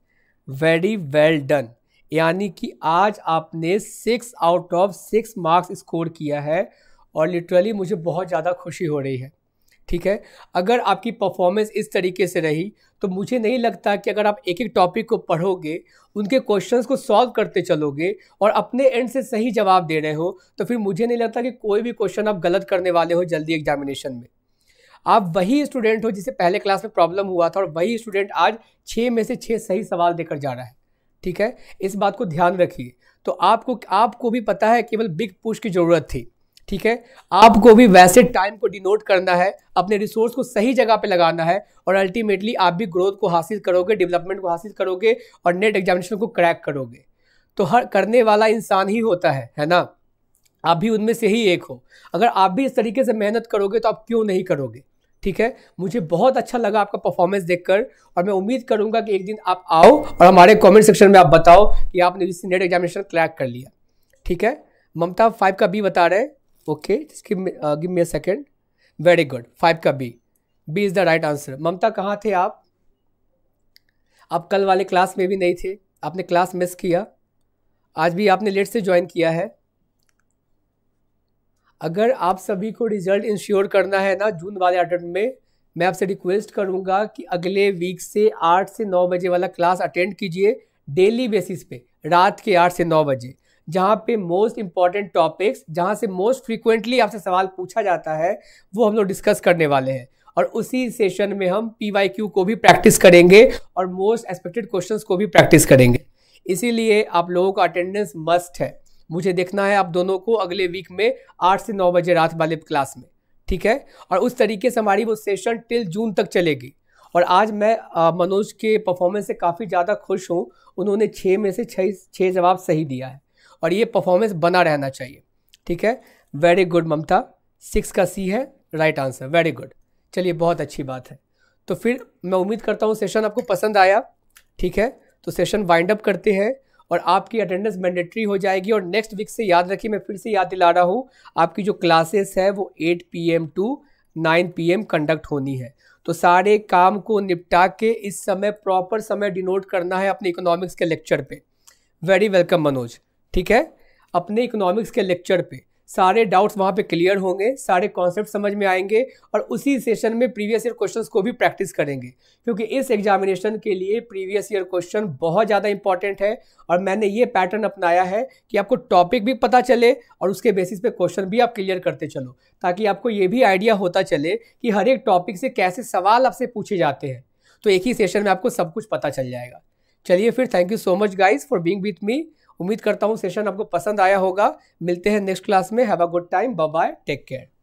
very well done यानी कि आज आपने six out of six marks score किया है और लिटरली मुझे बहुत ज़्यादा खुशी हो रही है ठीक है अगर आपकी परफॉर्मेंस इस तरीके से रही तो मुझे नहीं लगता कि अगर आप एक एक टॉपिक को पढ़ोगे उनके क्वेश्चंस को सॉल्व करते चलोगे और अपने एंड से सही जवाब दे रहे हो तो फिर मुझे नहीं लगता कि कोई भी क्वेश्चन आप गलत करने वाले हो जल्दी एग्जामिनेशन में आप वही स्टूडेंट हो जिसे पहले क्लास में प्रॉब्लम हुआ था और वही स्टूडेंट आज छः में से छः सही सवाल देकर जा रहा है ठीक है इस बात को ध्यान रखिए तो आपको आपको भी पता है केवल बिग पुश की ज़रूरत थी ठीक है आपको भी वैसे टाइम को डिनोट करना है अपने रिसोर्स को सही जगह पे लगाना है और अल्टीमेटली आप भी ग्रोथ को हासिल करोगे डेवलपमेंट को हासिल करोगे और नेट एग्जामिनेशन को क्रैक करोगे तो हर करने वाला इंसान ही होता है है ना आप भी उनमें से ही एक हो अगर आप भी इस तरीके से मेहनत करोगे तो आप क्यों नहीं करोगे ठीक है मुझे बहुत अच्छा लगा आपका परफॉर्मेंस देखकर और मैं उम्मीद करूंगा कि एक दिन आप आओ और हमारे कमेंट सेक्शन में आप बताओ कि आपने जिससे नेट एग्जामिनेशन क्रैक कर लिया ठीक है ममता फाइव का बी बता रहे हैं okay just give me second very good five का B B is the right answer Mamta कहाँ थे आप आप कल वाले क्लास में भी नहीं थे आपने क्लास मिस किया आज भी आपने लेट से ज्वाइन किया है अगर आप सभी को रिजल्ट इंश्योर करना है ना जून वाले अटेंड में मैं आपसे रिक्वेस्ट करूंगा कि अगले वीक से आठ से नौ बजे वाला क्लास अटेंड कीजिए डेली बेसिस पे रात के आठ से नौ बजे जहाँ पे मोस्ट इंपॉर्टेंट टॉपिक्स जहाँ से मोस्ट फ्रिक्वेंटली आपसे सवाल पूछा जाता है वो हम लोग डिस्कस करने वाले हैं और उसी सेशन में हम पी वाई क्यू को भी प्रैक्टिस करेंगे और मोस्ट एक्सपेक्टेड क्वेश्चन को भी प्रैक्टिस करेंगे इसीलिए आप लोगों का अटेंडेंस मस्ट है मुझे देखना है आप दोनों को अगले वीक में आठ से नौ बजे रात वाले क्लास में ठीक है और उस तरीके से हमारी वो सेशन टिल जून तक चलेगी और आज मैं मनोज के परफॉर्मेंस से काफ़ी ज़्यादा खुश हूँ उन्होंने छः में से छः छः जवाब सही दिया है और ये परफॉर्मेंस बना रहना चाहिए ठीक है वेरी गुड ममता सिक्स का सी है राइट आंसर वेरी गुड चलिए बहुत अच्छी बात है तो फिर मैं उम्मीद करता हूँ सेशन आपको पसंद आया ठीक है तो सेशन वाइंड अप करते हैं और आपकी अटेंडेंस मैंडेटरी हो जाएगी और नेक्स्ट वीक से याद रखिए मैं फिर से याद दिला रहा हूँ आपकी जो क्लासेस है वो 8 पीएम टू 9 पीएम कंडक्ट होनी है तो सारे काम को निपटा के इस समय प्रॉपर समय डिनोट करना है अपने इकोनॉमिक्स के लेक्चर पे वेरी वेलकम मनोज ठीक है अपने इकोनॉमिक्स के लेक्चर पे सारे डाउट्स वहाँ पे क्लियर होंगे सारे कॉन्सेप्ट समझ में आएंगे और उसी सेशन में प्रीवियस ईयर क्वेश्चंस को भी प्रैक्टिस करेंगे क्योंकि इस एग्जामिनेशन के लिए प्रीवियस ईयर क्वेश्चन बहुत ज़्यादा इंपॉर्टेंट है और मैंने ये पैटर्न अपनाया है कि आपको टॉपिक भी पता चले और उसके बेसिस पे क्वेश्चन भी आप क्लियर करते चलो ताकि आपको ये भी आइडिया होता चले कि हर एक टॉपिक से कैसे सवाल आपसे पूछे जाते हैं तो एक ही सेशन में आपको सब कुछ पता चल जाएगा चलिए फिर thank you so much guys for being with me उम्मीद करता हूँ सेशन आपको पसंद आया होगा मिलते हैं नेक्स्ट क्लास में have a good time bye take care